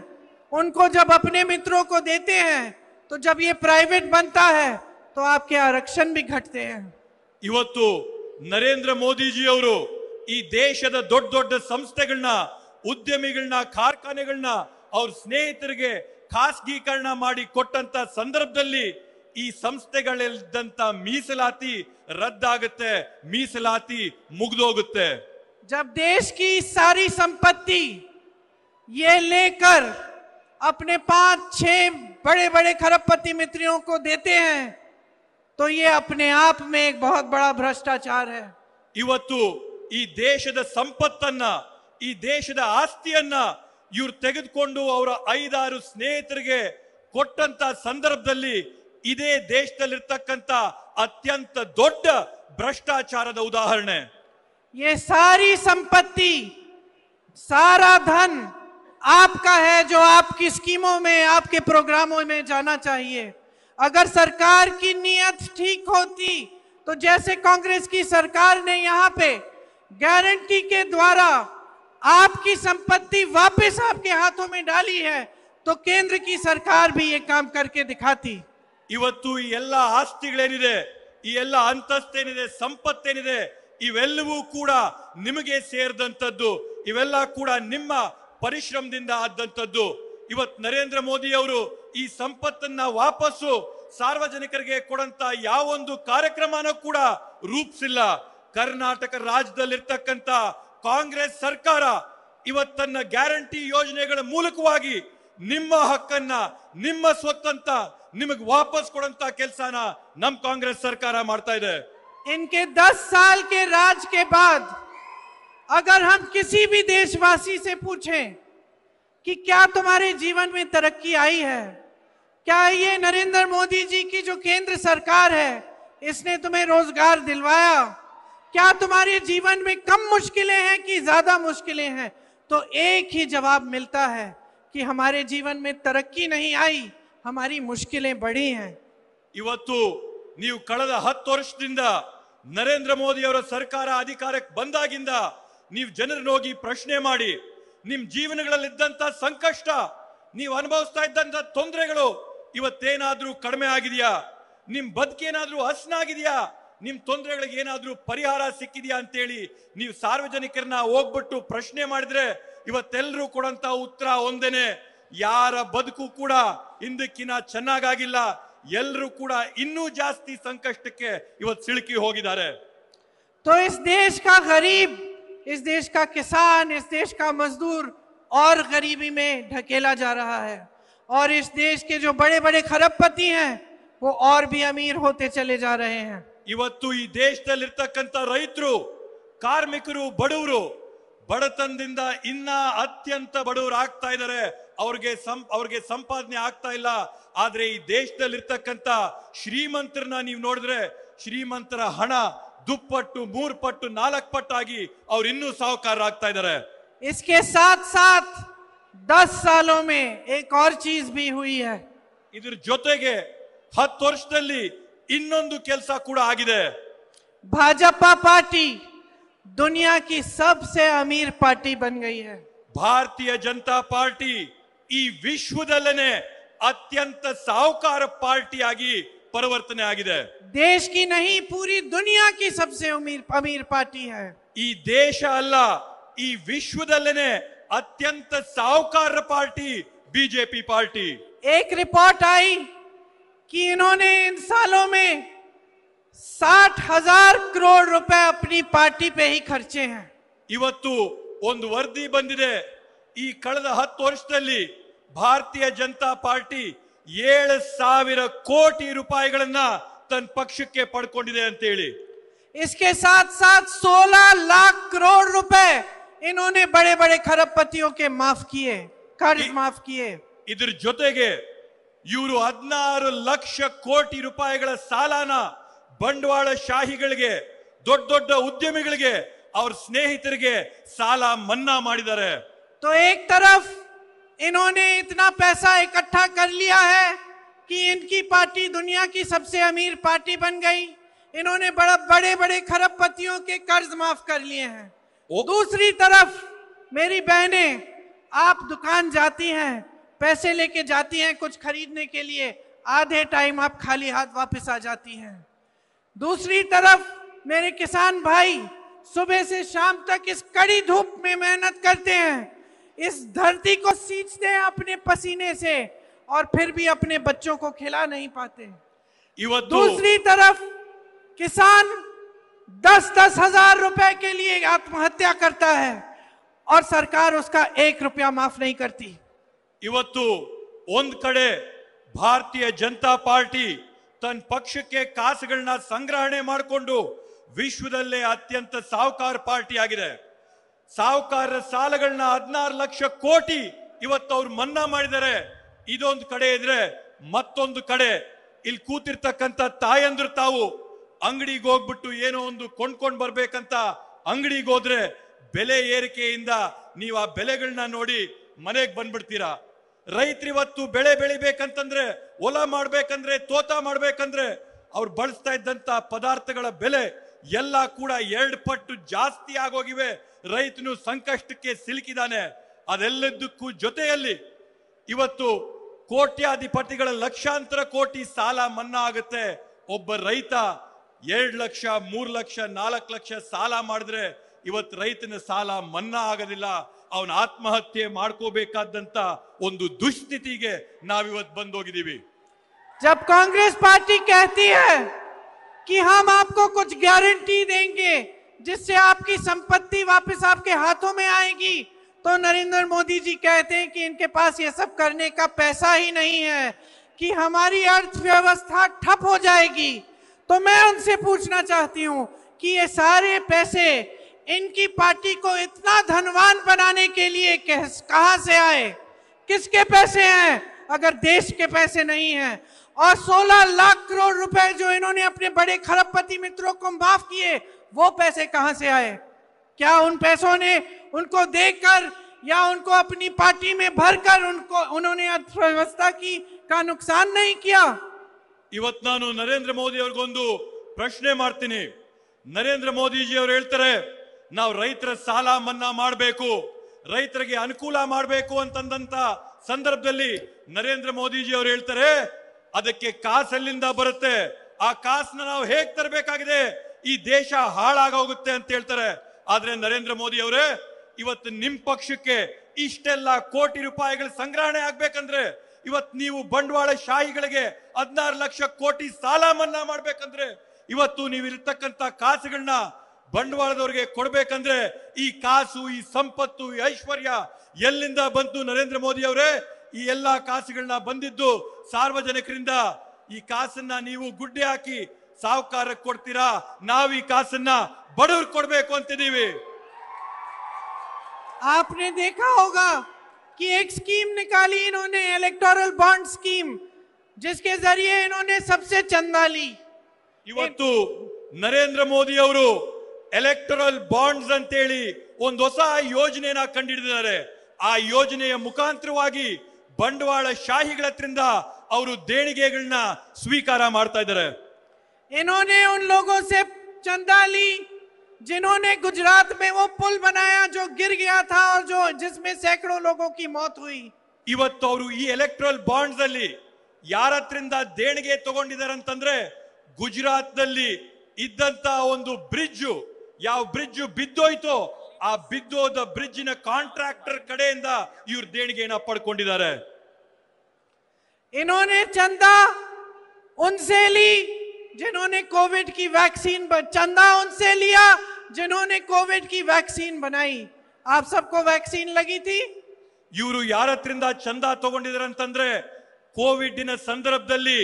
उनको जब अपने मित्रों को देते हैं तो जब यह प्राइवेट बनता है तो आपके आरक्षण भी घटते हैं इवतो नरेंद्र मोदी जी और ई देशದ ದೊಡ್ಡ ದೊಡ್ಡ ಸಂಸ್ಥೆಗಳನ್ನ ಉದ್ಯಮಿಗಳನ್ನ ಕಾರ್ಖಾನೆಗಳನ್ನ ಔರ್ ಸ್ನೇಹಿತರಿಗೆ ಖಾಸಗೀಕರಣ ಮಾಡಿ ಕೊಟ್ಟಂತ ಸಂದರ್ಭದಲ್ಲಿ ಈ ಸಂಸ್ಥೆಗಳಲ್ಲಿದ್ದಂತ ಮೀಸಲಾತಿ रद्द ಆಗುತ್ತೆ ಮೀಸಲಾತಿ ಮುಗಿದ ಹೋಗುತ್ತೆ जब देश की सारी संपत्ति ये लेकर अपने पास छह बड़े-बड़े खरपपति मित्रों को देते हैं तो यह अपने आप में एक बहुत बड़ा भ्रष्टाचार है इवतु ई देशದ ಸಂಪತ್ತನ್ನ ಈ ದೇಶದ ಆಸ್ತಿಯನ್ನ ಇವರು ತೆಗೆದುಕೊಂಡು ಅವರ ಐದಾರು ಸ್ನೇಹಿತರಿಗೆ ಕೊಟ್ಟಂತ ಸಂದರ್ಭದಲ್ಲಿ ಇದೆ ದೇಶದಲ್ಲಿ ಇರತಕ್ಕಂತ ಅತ್ಯಂತ ದೊಡ್ಡ ಭ್ರಷ್ಟಾಚಾರದ ಉದಾಹರಣೆ ಈ ساری సంపత్తి सारा धन आपका है जो आपकी स्कीमों में आपके प्रोग्रामों में जाना चाहिए अगर सरकार की नीयत ठीक होती तो जैसे कांग्रेस की सरकार ने यहाँ पे गारंटी के द्वारा आपकी संपत्ति वापस आपके हाथों में डाली है तो केंद्र की सरकार भी ये काम करके दिखाती ಇವತ್ತು ಈ ಎಲ್ಲ ಆಸ್ತಿಗಳೇನಿದೆ ಈ ಎಲ್ಲ ಅಂತಸ್ತೇನಿದೆ ಸಂಪತ್ತೇನಿದೆ ಇವೆಲ್ಲವೂ ಕೂಡ ನಿಮಗೆ ಪರಿಶ್ರಮದಿಂದ ಆದಂಥದ್ದು ಇವತ್ತು ನರೇಂದ್ರ ಮೋದಿ ಅವರು ಈ ಸಂಪತ್ತನ್ನ ವಾಪಸ್ಸು ಸಾರ್ವಜನಿಕರಿಗೆ ಕೊಡಂತ ಯಾವೊಂದು ಕಾರ್ಯಕ್ರಮನ ಕೂಡ ರೂಪಿಸಿಲ್ಲ ಕರ್ನಾಟಕ ರಾಜ್ಯದಲ್ಲಿರ್ತಕ್ಕಂಥ ಕಾಂಗ್ರೆಸ್ ಸರ್ಕಾರ ಇವತ್ತನ್ನ ಗ್ಯಾರಂಟಿ ಯೋಜನೆಗಳ ಮೂಲಕವಾಗಿ ನಿಮ್ಮ ಹಕ್ಕನ್ನ ನಿಮ್ಮ ಸ್ವತ್ತಂತ ನಿಮಗೆ ವಾಪಸ್ ಕೊಡಂತ ಕೆಲಸನ ನಮ್ ಕಾಂಗ್ರೆಸ್ ಸರ್ಕಾರ ಮಾಡ್ತಾ ಇದೆ ಇನ್ಕೆ ದಸ್ साल के राज के बाद अगर हम किसी भी देशवासी से पूछें कि क्या तुम्हारे जीवन में तरक्की आई है क्या ये नरेंद्र मोदी जी की जो केंद्र सरकार है इसने तुम्हें रोजगार दिलवाया क्या तुम्हारे जीवन में कम मुश्किलें हैं कि ज्यादा मुश्किलें हैं तो एक ही जवाब मिलता है कि हमारे जीवन में तरक्की नहीं आई हमारी मुश्किलें बढ़ी हैं इवतु ನೀವು ಕಳೆದ ಹತ್ತು ವರ್ಷದಿಂದ ನರೇಂದ್ರ ಮೋದಿ ಅವರ ಸರ್ಕಾರ ನೀವು ಜನರನ್ನ ಹೋಗಿ ಪ್ರಶ್ನೆ ಮಾಡಿ ನಿಮ್ ಇದ್ದಂತ ಸಂಕಷ್ಟ ನೀವು ಅನುಭವಿಸ್ತಾ ಇದ್ದಂತ ತೊಂದರೆಗಳು ಇವತ್ತೇನಾದ್ರೂ ಕಡಿಮೆ ಆಗಿದೆಯಾ ನಿಮ್ ಬದುಕೇನಾದ್ರೂ ಹಸನಾಗಿದೆಯಾ ನಿಮ್ ತೊಂದರೆಗಳಿಗೆ ಏನಾದ್ರೂ ಪರಿಹಾರ ಸಿಕ್ಕಿದೆಯಾ ಅಂತೇಳಿ ನೀವು ಸಾರ್ವಜನಿಕರನ್ನ ಹೋಗ್ಬಿಟ್ಟು ಪ್ರಶ್ನೆ ಮಾಡಿದ್ರೆ ಇವತ್ತೆಲ್ಲರೂ ಕೊಡಂತ ಉತ್ತರ ಒಂದೇನೆ ಯಾರ ಬದುಕು ಕೂಡ ಹಿಂದಕ್ಕಿನ ಚೆನ್ನಾಗಾಗಿಲ್ಲ ಎಲ್ಲರೂ ಕೂಡ ಇನ್ನೂ ಜಾಸ್ತಿ ಸಂಕಷ್ಟಕ್ಕೆ ಇವತ್ತು ಸಿಲುಕಿ ಹೋಗಿದ್ದಾರೆ तो इस देश का किसान इस देश का मजदूर और गरीबी में ढकेला जा रहा है और इस देश के जो बड़े-बड़े खरपपति हैं वो और भी अमीर होते चले जा रहे हैं इवत्त ई देशದಲ್ಲಿ ಇರತಕ್ಕಂತ ರೈತರು ಕಾರ್ಮಿಕರು ಬಡವರು ಬಡತನದಿಂದ ಇನ್ನ ಅತ್ಯಂತ ಬಡವರಾಗ್ತಾ ಇದಾರೆ ಅವರಿಗೆ ಅವರಿಗೆ ಸಂಪಾದನೆ ಆಗ್ತಾ ಇಲ್ಲ ಆದರೆ ಈ ದೇಶದಲ್ಲಿ ಇರತಕ್ಕಂತ ಶ್ರೀಮಂತರನ ನೀವು ನೋಡಿದ್ರೆ ಶ್ರೀಮಂತರ ಹಣ दुप्पट्टू ಮೂರಪಟ್ಟು ನಾಲ್ಕಪಟ್ಟಾಗಿ ಔರ್ ಇನ್ನು ಸಾಹಕಾರ ಆಗ್ತಾ ಇದಾರೆ ಇಸ್ಕೆ ಸಾತ್ ಸಾತ್ 10 ಸಾಲೋಮೆ ಏಕ್ ಔರ್ ચીಜ್ ಭಿ ಹುಯಿ ಹೈ ಇದರ್ ಜೊತೆಗೆ 10 ವರ್ಷದಲ್ಲಿ ಇನ್ನೊಂದು ಕೆಲಸ ಕೂಡ ಆಗಿದೆ ಭಜಪಾ પાર્ટી duniya की सबसे अमीर पार्टी बन गई है भारतीय जनता पार्टी ई विश्व दल ने अत्यंत साहकार पार्टीयागी परवर्तन ಆಗಿದೆ દેશની નહીં પૂરી દુનિયાની સૌથી અમીર પમીર પાર્ટી છે ઈ દેશાલ્લા ઈ વિશ્વદલેને અત્યંત સાવકાર પાર્ટી બીજેપી પાર્ટી એક રિપોર્ટ આઈ કે ઇन्होंने ઇન સાલો મે 60000 કરોડ રૂપયા અપની પાર્ટી પે હી ખર્ચે હે ઈવતું ઓન વર્દી બંધી દે ઈ કળદ 10 વર્ષ તલી ભારતીય જનતા પાર્ટી 7000 ಕೋಟಿ ರೂಪಾಯಿಗಳನ್ನು ತನ್ನ ಪಕ್ಷಕ್ಕೆ ಪಡಕೊಂಡಿದೆ ಅಂತ ಹೇಳಿ ಇಸ್ಕೆ ಸಾತ್ ಸಾತ್ 16 ಲಕ್ಷ ಕೋಟಿ ರೂಪಾಯಿ ಇन्होने بڑے بڑے ಖರಪತಿయోಕೆ maaf کیے कर्ज maaf کیے इधर ಜೊತೆಗೆ ಇವರು 16 ಲಕ್ಷ ಕೋಟಿ ರೂಪಾಯಿಗಳ सालाना ಬಂಡವಾಳ ಶಾಹಿಗಳಿಗೆ ದೊಡ್ಡ ದೊಡ್ಡ ಉದ್ಯಮಿಗಳಿಗೆ ಔರ್ ಸ್ನೇಹಿತೆರಿಗೆ ಸಾಲ ಮನ್ನಾ ಮಾಡಿದರೆ तो एक तरफ इन्होंने इतना पैसा इकट्ठा कर लिया है कि इनकी पार्टी दुनिया की सबसे अमीर पार्टी बन गई इन्होंने बड़ा बड़े बड़े खरबपतियों के कर्ज माफ कर लिए हैं दूसरी तरफ मेरी बहनें आप दुकान जाती हैं पैसे लेके जाती हैं कुछ खरीदने के लिए आधे टाइम आप खाली हाथ वापस आ जाती हैं दूसरी तरफ मेरे किसान भाई सुबह से शाम तक इस कड़ी धूप में मेहनत करते हैं इस धरती को सींचते हैं अपने पसीने से और फिर भी अपने बच्चों को खिला नहीं पाते दूसरी तरफ किसान दस दस हजार रुपए के लिए आत्महत्या करता है और सरकार उसका एक रुपया माफ नहीं करती ಇವತ್ತು कड़े भारतीय जनता पार्टी तन पक्ष के ಕಾಸುಗಳನ್ನ ಸಂಗ್ರಹಣೆ अत्यंत साहुकार पार्टी आगे ಪಾರ್ಟಿ ಸಾಹುಕಾರರ ಸಾಲಗಳನ್ನ ಹದಿನಾರು ಲಕ್ಷ ಕೋಟಿ ಇವತ್ತು ಅವ್ರು ಮನ್ನಾ ಮಾಡಿದರೆ ಇದೊಂದು ಕಡೆ ಇದ್ರೆ ಮತ್ತೊಂದು ಕಡೆ ಇಲ್ಲಿ ಕೂತಿರ್ತಕ್ಕಂಥ ತಾಯಂದ್ರು ತಾವು ಅಂಗಡಿಗೆ ಹೋಗ್ಬಿಟ್ಟು ಏನೋ ಒಂದು ಕೊಂಡ್ಕೊಂಡ್ ಬರ್ಬೇಕಂತ ಅಂಗಡಿಗೆ ಹೋದ್ರೆ ಬೆಲೆ ಏರಿಕೆಯಿಂದ ನೀವು ಆ ಬೆಲೆಗಳನ್ನ ನೋಡಿ ಮನೆಗೆ ಬಂದ್ಬಿಡ್ತೀರಾ ರೈತರಿವತ್ತು ಬೆಳೆ ಬೆಳಿಬೇಕಂತಂದ್ರೆ ಹೊಲ ಮಾಡ್ಬೇಕಂದ್ರೆ ತೋತ ಮಾಡ್ಬೇಕಂದ್ರೆ ಅವ್ರು ಬಳಸ್ತಾ ಇದ್ದಂತ ಪದಾರ್ಥಗಳ ಬೆಲೆ ಎಲ್ಲ ಕೂಡ ಎರಡು ಪಟ್ಟು ಜಾಸ್ತಿ ಆಗೋಗಿವೆ ರೈತನು ಸಂಕಷ್ಟಕ್ಕೆ ಸಿಲುಕಿದಾನೆ ಅದೆಲ್ಲದಕ್ಕೂ ಜೊತೆಯಲ್ಲಿ ಇವತ್ತು ಕೋಟ್ಯಾಧಿಪತಿಗಳ ಲಕ್ಷಾಂತರ ಕೋಟಿ ಸಾಲ ಮನ್ನಾ ಆಗುತ್ತೆ ಒಬ್ಬ ರೈತ ಎರಡು ಲಕ್ಷ ಮೂರು ಲಕ್ಷ ನಾಲ್ಕು ಲಕ್ಷ ಸಾಲ ಮಾಡಿದ್ರೆ ಇವತ್ತು ರೈತನ ಸಾಲ ಮನ್ನಾ ಆಗೋದಿಲ್ಲ ಅವನ ಆತ್ಮಹತ್ಯೆ ಮಾಡ್ಕೋಬೇಕಾದಂತ ಒಂದು ದುಸ್ಥಿತಿಗೆ ನಾವಿವತ್ತು ಬಂದೋಗಿದ್ದೀವಿ ಜಬ್ ಕಾಂಗ್ರೆಸ್ ಪಾರ್ಟಿ कहती कि हम आपको कुछ गारंटी देंगे जिससे आपकी संपत्ति वापस आपके हाथों में आएगी तो नरेंद्र मोदी जी कहते हैं कि इनके पास ये सब करने का पैसा ही नहीं है कि हमारी अर्थव्यवस्था ठप हो जाएगी तो मैं उनसे पूछना चाहती हूँ कि ये सारे पैसे इनकी पार्टी को इतना धनवान बनाने के लिए कहाँ से आए किसके पैसे हैं अगर देश के पैसे नहीं हैं और 16 लाख करोड़ रुपए जो इन्होंने अपने बड़े खरबपति मित्रों को माफ किए वो पैसे कहां से आए क्या उन पैसों ने उनको देकर या उनको अपनी पार्टी में भरकर उनको उन्होंने अर्थव्यवस्था की का नुकसान नहीं किया ಇವತ್ತು ನಾನು ನರೇಂದ್ರ ಮೋದಿ ಅವ್ರಿಗೊಂದು मारती नरेंद्र मोदी जी और ಹೇಳ್ತಾರೆ ना ರೈತರ साल मना रैतर के अनुकूल अंत ಅಂತಂದಂತ नरेंद्र मोदी जी और ಹೇಳ್ತಾರೆ ಅದಕ್ಕೆ ಕಾಸಲ್ಲಿಂದ ಬರುತ್ತೆ ಆ ಕಾಸನ್ನ ನಾವು ಹೇಗ್ ತರಬೇಕಾಗಿದೆ ಈ ದೇಶ ಹಾಳಾಗೋಗುತ್ತೆ ಅಂತ ಹೇಳ್ತಾರೆ ಆದ್ರೆ ನರೇಂದ್ರ ಮೋದಿ ಅವರೇ ಇವತ್ತು ನಿಮ್ ಪಕ್ಷಕ್ಕೆ ಇಷ್ಟೆಲ್ಲ ಕೋಟಿ ರೂಪಾಯಿಗಳ ಸಂಗ್ರಹಣೆ ಆಗ್ಬೇಕಂದ್ರೆ ಇವತ್ ನೀವು ಬಂಡವಾಳ ಶಾಹಿಗಳಿಗೆ ಹದಿನಾರು ಲಕ್ಷ ಕೋಟಿ ಸಾಲ ಮನ್ನಾ ಮಾಡ್ಬೇಕಂದ್ರೆ ಇವತ್ತು ನೀವು ಇರ್ತಕ್ಕಂತ ಕಾಸುಗಳನ್ನ ಬಂಡವಾಳದವ್ರಿಗೆ ಕೊಡ್ಬೇಕಂದ್ರೆ ಈ ಕಾಸು ಈ ಸಂಪತ್ತು ಈ ಐಶ್ವರ್ಯ ಎಲ್ಲಿಂದ ಬಂತು ನರೇಂದ್ರ ಮೋದಿ ಅವರೇ ಈ ಎಲ್ಲಾ ಕಾಸುಗಳನ್ನ ಬಂದಿದ್ದು सार्वजनಕರಿಂದ ಈ ಕಾಸನ್ನ ನೀವು ಗುಡ್ಡೆ ಹಾಕಿ ಸಾಹಕಾರಕ್ಕೆ ಕೊಡ್ತಿರಾ ನಾವು ಈ ಕಾಸನ್ನ ಬಡೂರು ಕೊಡ್ಬೇಕು ಅಂತಿದೀವಿ आपने देखा होगा कि एक स्कीम निकाली इन्होंने इलेक्टोरल बॉन्ड स्कीम जिसके जरिए इन्होंने सबसे चंदवाली युवतो नरेंद्र मोदी ಅವರು इलेक्टोरल बॉन्ड्स ಅಂತ ಹೇಳಿ ಒಂದು ಹೊಸ ಯೋಜನೆಯನ್ನ ಕಂಡುಇದಿದ್ದಾರೆ ಆ ಯೋಜನೆಯ ಮುಕಾಂತರವಾಗಿ ಬಂಡವಾಳ ಶಾಹಿಗಳಿಂದ ಅವರು देणगेಗಳನ್ನ ಸ್ವೀಕಾರ ಮಾಡ್ತಾ ಇದ್ದಾರೆ इन्होंने उन लोगों से चंदा ली जिन्होंने गुजरात में वो पुल बनाया जो गिर गया था और जो जिसमें सैकड़ों लोगों की मौत हुई ಇವತ್ತು ಅವರು ಈ ಎಲೆಕ್ಟ್ರಲ್ ಬಾಂಡ್ಸ್ ಅಲ್ಲಿ ಯಾರ ಹತ್ರಿಂದ ದೇಣಿಗೆ ತಗೊಂಡಿದ್ದಾರೆ ಅಂತಂದ್ರೆ ಗುಜರಾತ್ ನಲ್ಲಿ ಇದ್ದಂತ ಒಂದು ಬ್ರಿಡ್ಜ್ ಯಾವ ಬ್ರಿಡ್ಜ್ ಬಿದ್ದೋಯ್ತೋ ಆ ಬಿದ್ದೋದ ಬ್ರಿಡ್ಜಿನ ಕಾಂಟ್ರಾಕ್ಟರ್ ಕಡೆಯಿಂದ ದೇಣಿಗೆ ಏನ ಪಡ್ಕೊಂಡಿದ್ದಾರೆ ಇನ್ನೋನೆ ಚಂದಾ ಊನ್ಸೇಲಿ جنہوںನೆ ಕೋವಿಡ್ ಕಿ ವ್ಯಾಕ್ಸಿನ್ ಬ ಚಂದಾ ಊನ್ಸೇ ಲಿಯಾ جنہوںನೆ ಕೋವಿಡ್ ಕಿ ವ್ಯಾಕ್ಸಿನ್ ಬನಾಯಿ ಆಪ್ ಸಬ್ಕೋ ವ್ಯಾಕ್ಸಿನ್ ಲಗಿ ತಿ ಯೂರು ಯಾರತ್ತ ರಿಂದ ಚಂದಾ ತಗೊಂಡಿದ್ದಾರೆ ಅಂತಂದ್ರೆ ಕೋವಿಡ್ಿನ ಸಂದರ್ಭದಲ್ಲಿ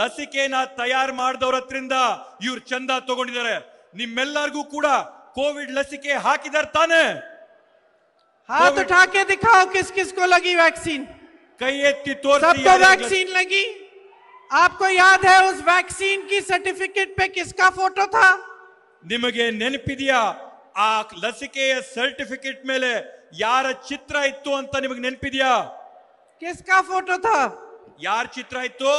ಲಸಿಕೆ ನಾ ತಯಾರ್ ಮಾಡದವರತ್ತ ರಿಂದ ಯೂರ್ ಚಂದಾ ತಗೊಂಡಿದ್ದಾರೆ ನಿಮ್ಮೆಲ್ಲಾರ್ಗೂ ಕೂಡ ಕೋವಿಡ್ ಲಸಿಕೆ ಹಾಕಿದರ್ ತಾನೆ हात ಠಾಕೇ ದಿಖಾವೋ ಕಿಸ್ ಕಿಸ್ಕೋ ಲಗಿ ವ್ಯಾಕ್ಸಿನ್ कई सब तो वैक्सीन लगी आपको याद है उस वैक्सीन की सर्टिफिकेट पे किसका फोटो था निम्गे नेनपिदिया आ लसिके सर्टिफिकेट मेले यार चित्र इत्तु अंत निम्ग नेनपिदिया किसका फोटो था यार चित्र इत्तु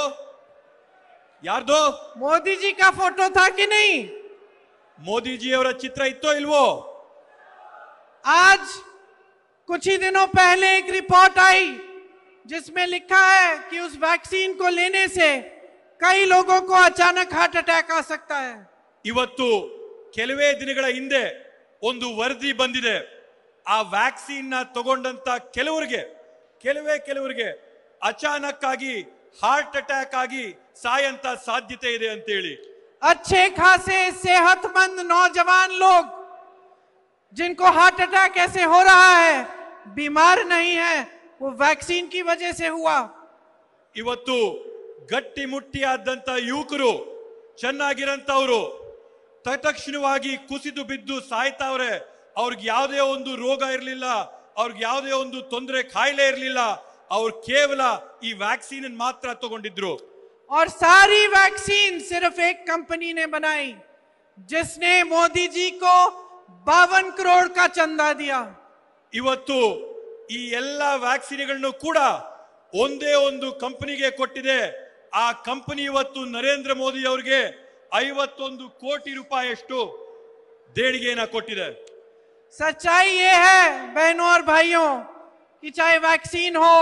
यार दो मोदी जी का फोटो था कि नहीं मोदी जी और चित्र इत्तु इल्वो आज कुछ ही दिनों पहले एक रिपोर्ट आई जिसमें लिखा है कि उस वैक्सीन को लेने से कई लोगों को अचानक हार्ट अटैक आ सकता है ಇವತ್ತು केलवे दिन हिंदे ಒಂದು बंद आ वैक्सीन ವ್ಯಾಕ್ಸಿನ್ ನ ತಗೊಂಡಂತ ಕೆಲವರಿಗೆ ಕೆಲವೇ ಕೆಲವರಿಗೆ आगे ಆಗಿ ಹಾರ್ಟ್ अच्छे खासे सेहतमंद नौजवान लोग जिनको हार्ट अटैक ऐसे हो रहा है बीमार नहीं है वो वैक्सीन की वजह से हुआ इवत्त गट्टी मुट्टी адন্ত ಯೂಕುರು ಚೆನ್ನಾಗಿರಂತ ಔರು ತತಕ್ಷಣವಾಗಿ કુಸಿದು ಬಿದ್ದು ಸಹಾಯ ತವರೆ ಅವರಿಗೆ ಯಾವುದೇ ಒಂದು ರೋಗ ಇರಲಿಲ್ಲ ಅವರಿಗೆ ಯಾವುದೇ ಒಂದು ತೊಂದರೆ ಕೈಲೇ ಇರಲಿಲ್ಲ ಅವರು ಕೇವಲ ಈ वैक्सीನ್ ಅನ್ನು ಮಾತ್ರ ತಗೊಂಡಿದ್ದರು ಆರ್ ಸಾರಿ वैक्सीನ್ ಸಿರೆಫ್ ಏಕ್ ಕಂಪನಿ نے बनाई जिसने मोदी जी को 52 करोड़ का चंदा दिया इवत्त ಈ ಎಲ್ಲ ವ್ಯಾಕ್ಸಿನ್ಗಳನ್ನು ಕೂಡ ಒಂದೇ ಒಂದು ಕಂಪನಿಗೆ ಕೊಟ್ಟಿದೆ ಆ ಕಂಪನಿ ಇವತ್ತು ನರೇಂದ್ರ ಮೋದಿ ಅವರಿಗೆ ಐವತ್ತೊಂದು ಕೋಟಿ ರೂಪಾಯಿಯಷ್ಟು ದೇಣಿಗೆಯನ್ನ ಕೊಟ್ಟಿದೆ ಸಚ್ಚಾಯಿ ಏ है बहनों और भाइयों कि चाहे वैक्सीन हो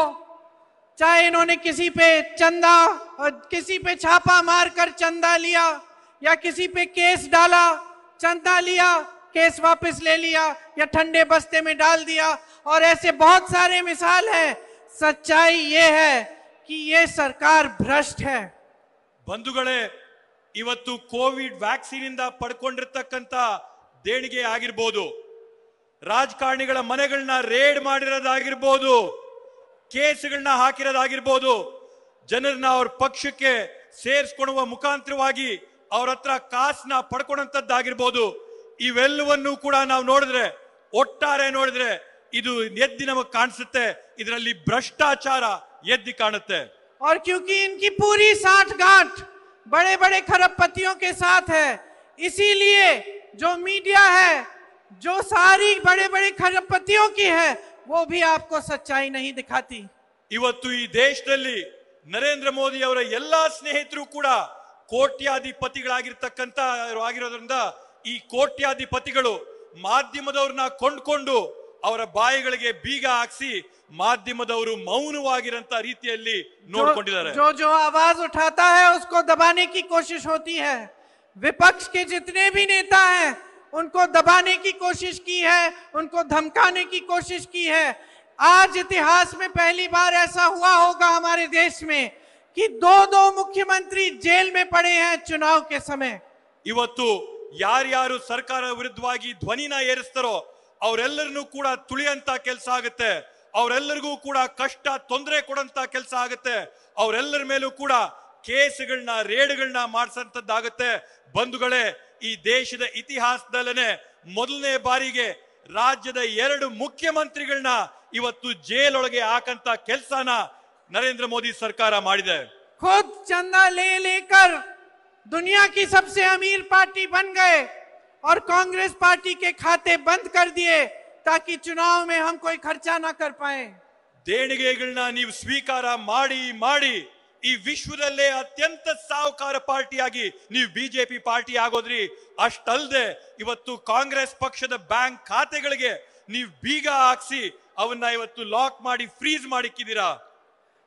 चाहे इन्होंने किसी पे चंदा और किसी पे छापा मारकर चंदा लिया या किसी पे केस डाला केस वापस ले लिया या ठंडे बस्ते में डाल दिया और ऐसे बहुत सारे मिसाल हैं सच्चाई ये है कि ये सरकार भ्रष्ट है बंधु इवतु कोविड वैक्सीन पड़क देणी आगिबू राजणी मन रेडिबू केस हाकिबू जनर पक्ष के सेरसक मुखातर हत्र का पड़कोद्दीबू ಈ ವೆಲ್ಲುವನ್ನು ಕೂಡ ನಾವು ನೋಡಿದ್ರೆ ಒಟ್ಟಾರೆ ನೋಡಿದ್ರೆ ಇದು ನೆದ್ದಿನಮಗೆ ಕಾಣಿಸುತ್ತೆ ಇದರಲ್ಲಿ ಭ್ರಷ್ಟಾಚಾರ ಎದ್ದಿ ಕಾಣುತ್ತೆ ಆರ್ ಯಾಕಕಿ ಇನ್ಕಿ پوری ಸಾಠಗಾಠ ಬڑے ಬڑے ಖರಪತಿಯೋಕೆ ಸಾಥ್ ಹै इसी लिए जो मीडिया है जो सारी बड़े बड़े खरपतियों की है वो भी आपको सच्चाई नहीं दिखाती ಇವತ್ತು ಈ ದೇಶದಲ್ಲಿ ನರೇಂದ್ರ ಮೋದಿ ಅವರ ಎಲ್ಲ ಸ್ನೇಹಿತರೂ ಕೂಡ ಕೋಟ್ಯಧಿಪತಿಗಳಾಗಿರತಕ್ಕಂತ ಆಗಿರೋದ್ರಿಂದ कोट्याधिपति मध्यम ಮಾಧ್ಯಮದವ್ರನ್ನ ಕೊಂಡ್ಕೊಂಡು बीग हाकसी ಬೀಗ मौन ಮಾಧ್ಯಮದವರು जो जो आवाज उठाता है उसको दबाने की कोशिश होती है विपक्ष के जितने भी नेता हैं उनको दबाने की कोशिश की है उनको धमकाने की कोशिश की है आज इतिहास में पहली बार ऐसा हुआ होगा हमारे देश में कि दो दो मुख्यमंत्री जेल में पड़े हैं चुनाव के समय इवतु ಯಾರ್ಯಾರು ಸರ್ಕಾರ ವಿರುದ್ಧವಾಗಿ ಧ್ವನಿನ ಏರಿಸ್ತಾರೋ ಅವರೆಲ್ಲರನ್ನೂ ಕೂಡ ತುಳಿಯಂತ ಕೆಲಸ ಆಗುತ್ತೆ ಅವರೆಲ್ಲರಿಗೂ ಕೂಡ ಕಷ್ಟ ತೊಂದರೆ ಕೊಡಂತ ಕೆಲಸ ಆಗುತ್ತೆ ಅವರೆಲ್ಲರ ಮೇಲೂ ಕೂಡ ಕೇಸ್ಗಳನ್ನ ರೇಡ್ಗಳನ್ನ ಮಾಡಿಸಂತದ್ದಾಗುತ್ತೆ ಬಂಧುಗಳೇ ಈ ದೇಶದ ಇತಿಹಾಸದಲ್ಲೇ ಮೊದಲನೇ ಬಾರಿಗೆ ರಾಜ್ಯದ ಎರಡು ಮುಖ್ಯಮಂತ್ರಿಗಳನ್ನ ಇವತ್ತು ಜೈಲೊಳಗೆ ಹಾಕಂತ ಕೆಲಸನ ನರೇಂದ್ರ ಮೋದಿ ಸರ್ಕಾರ ಮಾಡಿದೆ ಖುದ್ ಚಂದ ಲೇ दुनिया की सबसे अमीर पार्टी बन गए और कांग्रेस पार्टी के खाते बंद कर दिए ताकि चुनाव में हम कोई खर्चा ना कर पाए देणगे स्वीकार माड़ी माड़ी विश्वदल अत्यंत साहुकार पार्टी आगे बीजेपी पार्टी आगोद्री अस्टल कांग्रेस पक्ष बैंक खाते बीग हाक्सी लाक फ्रीज मीरा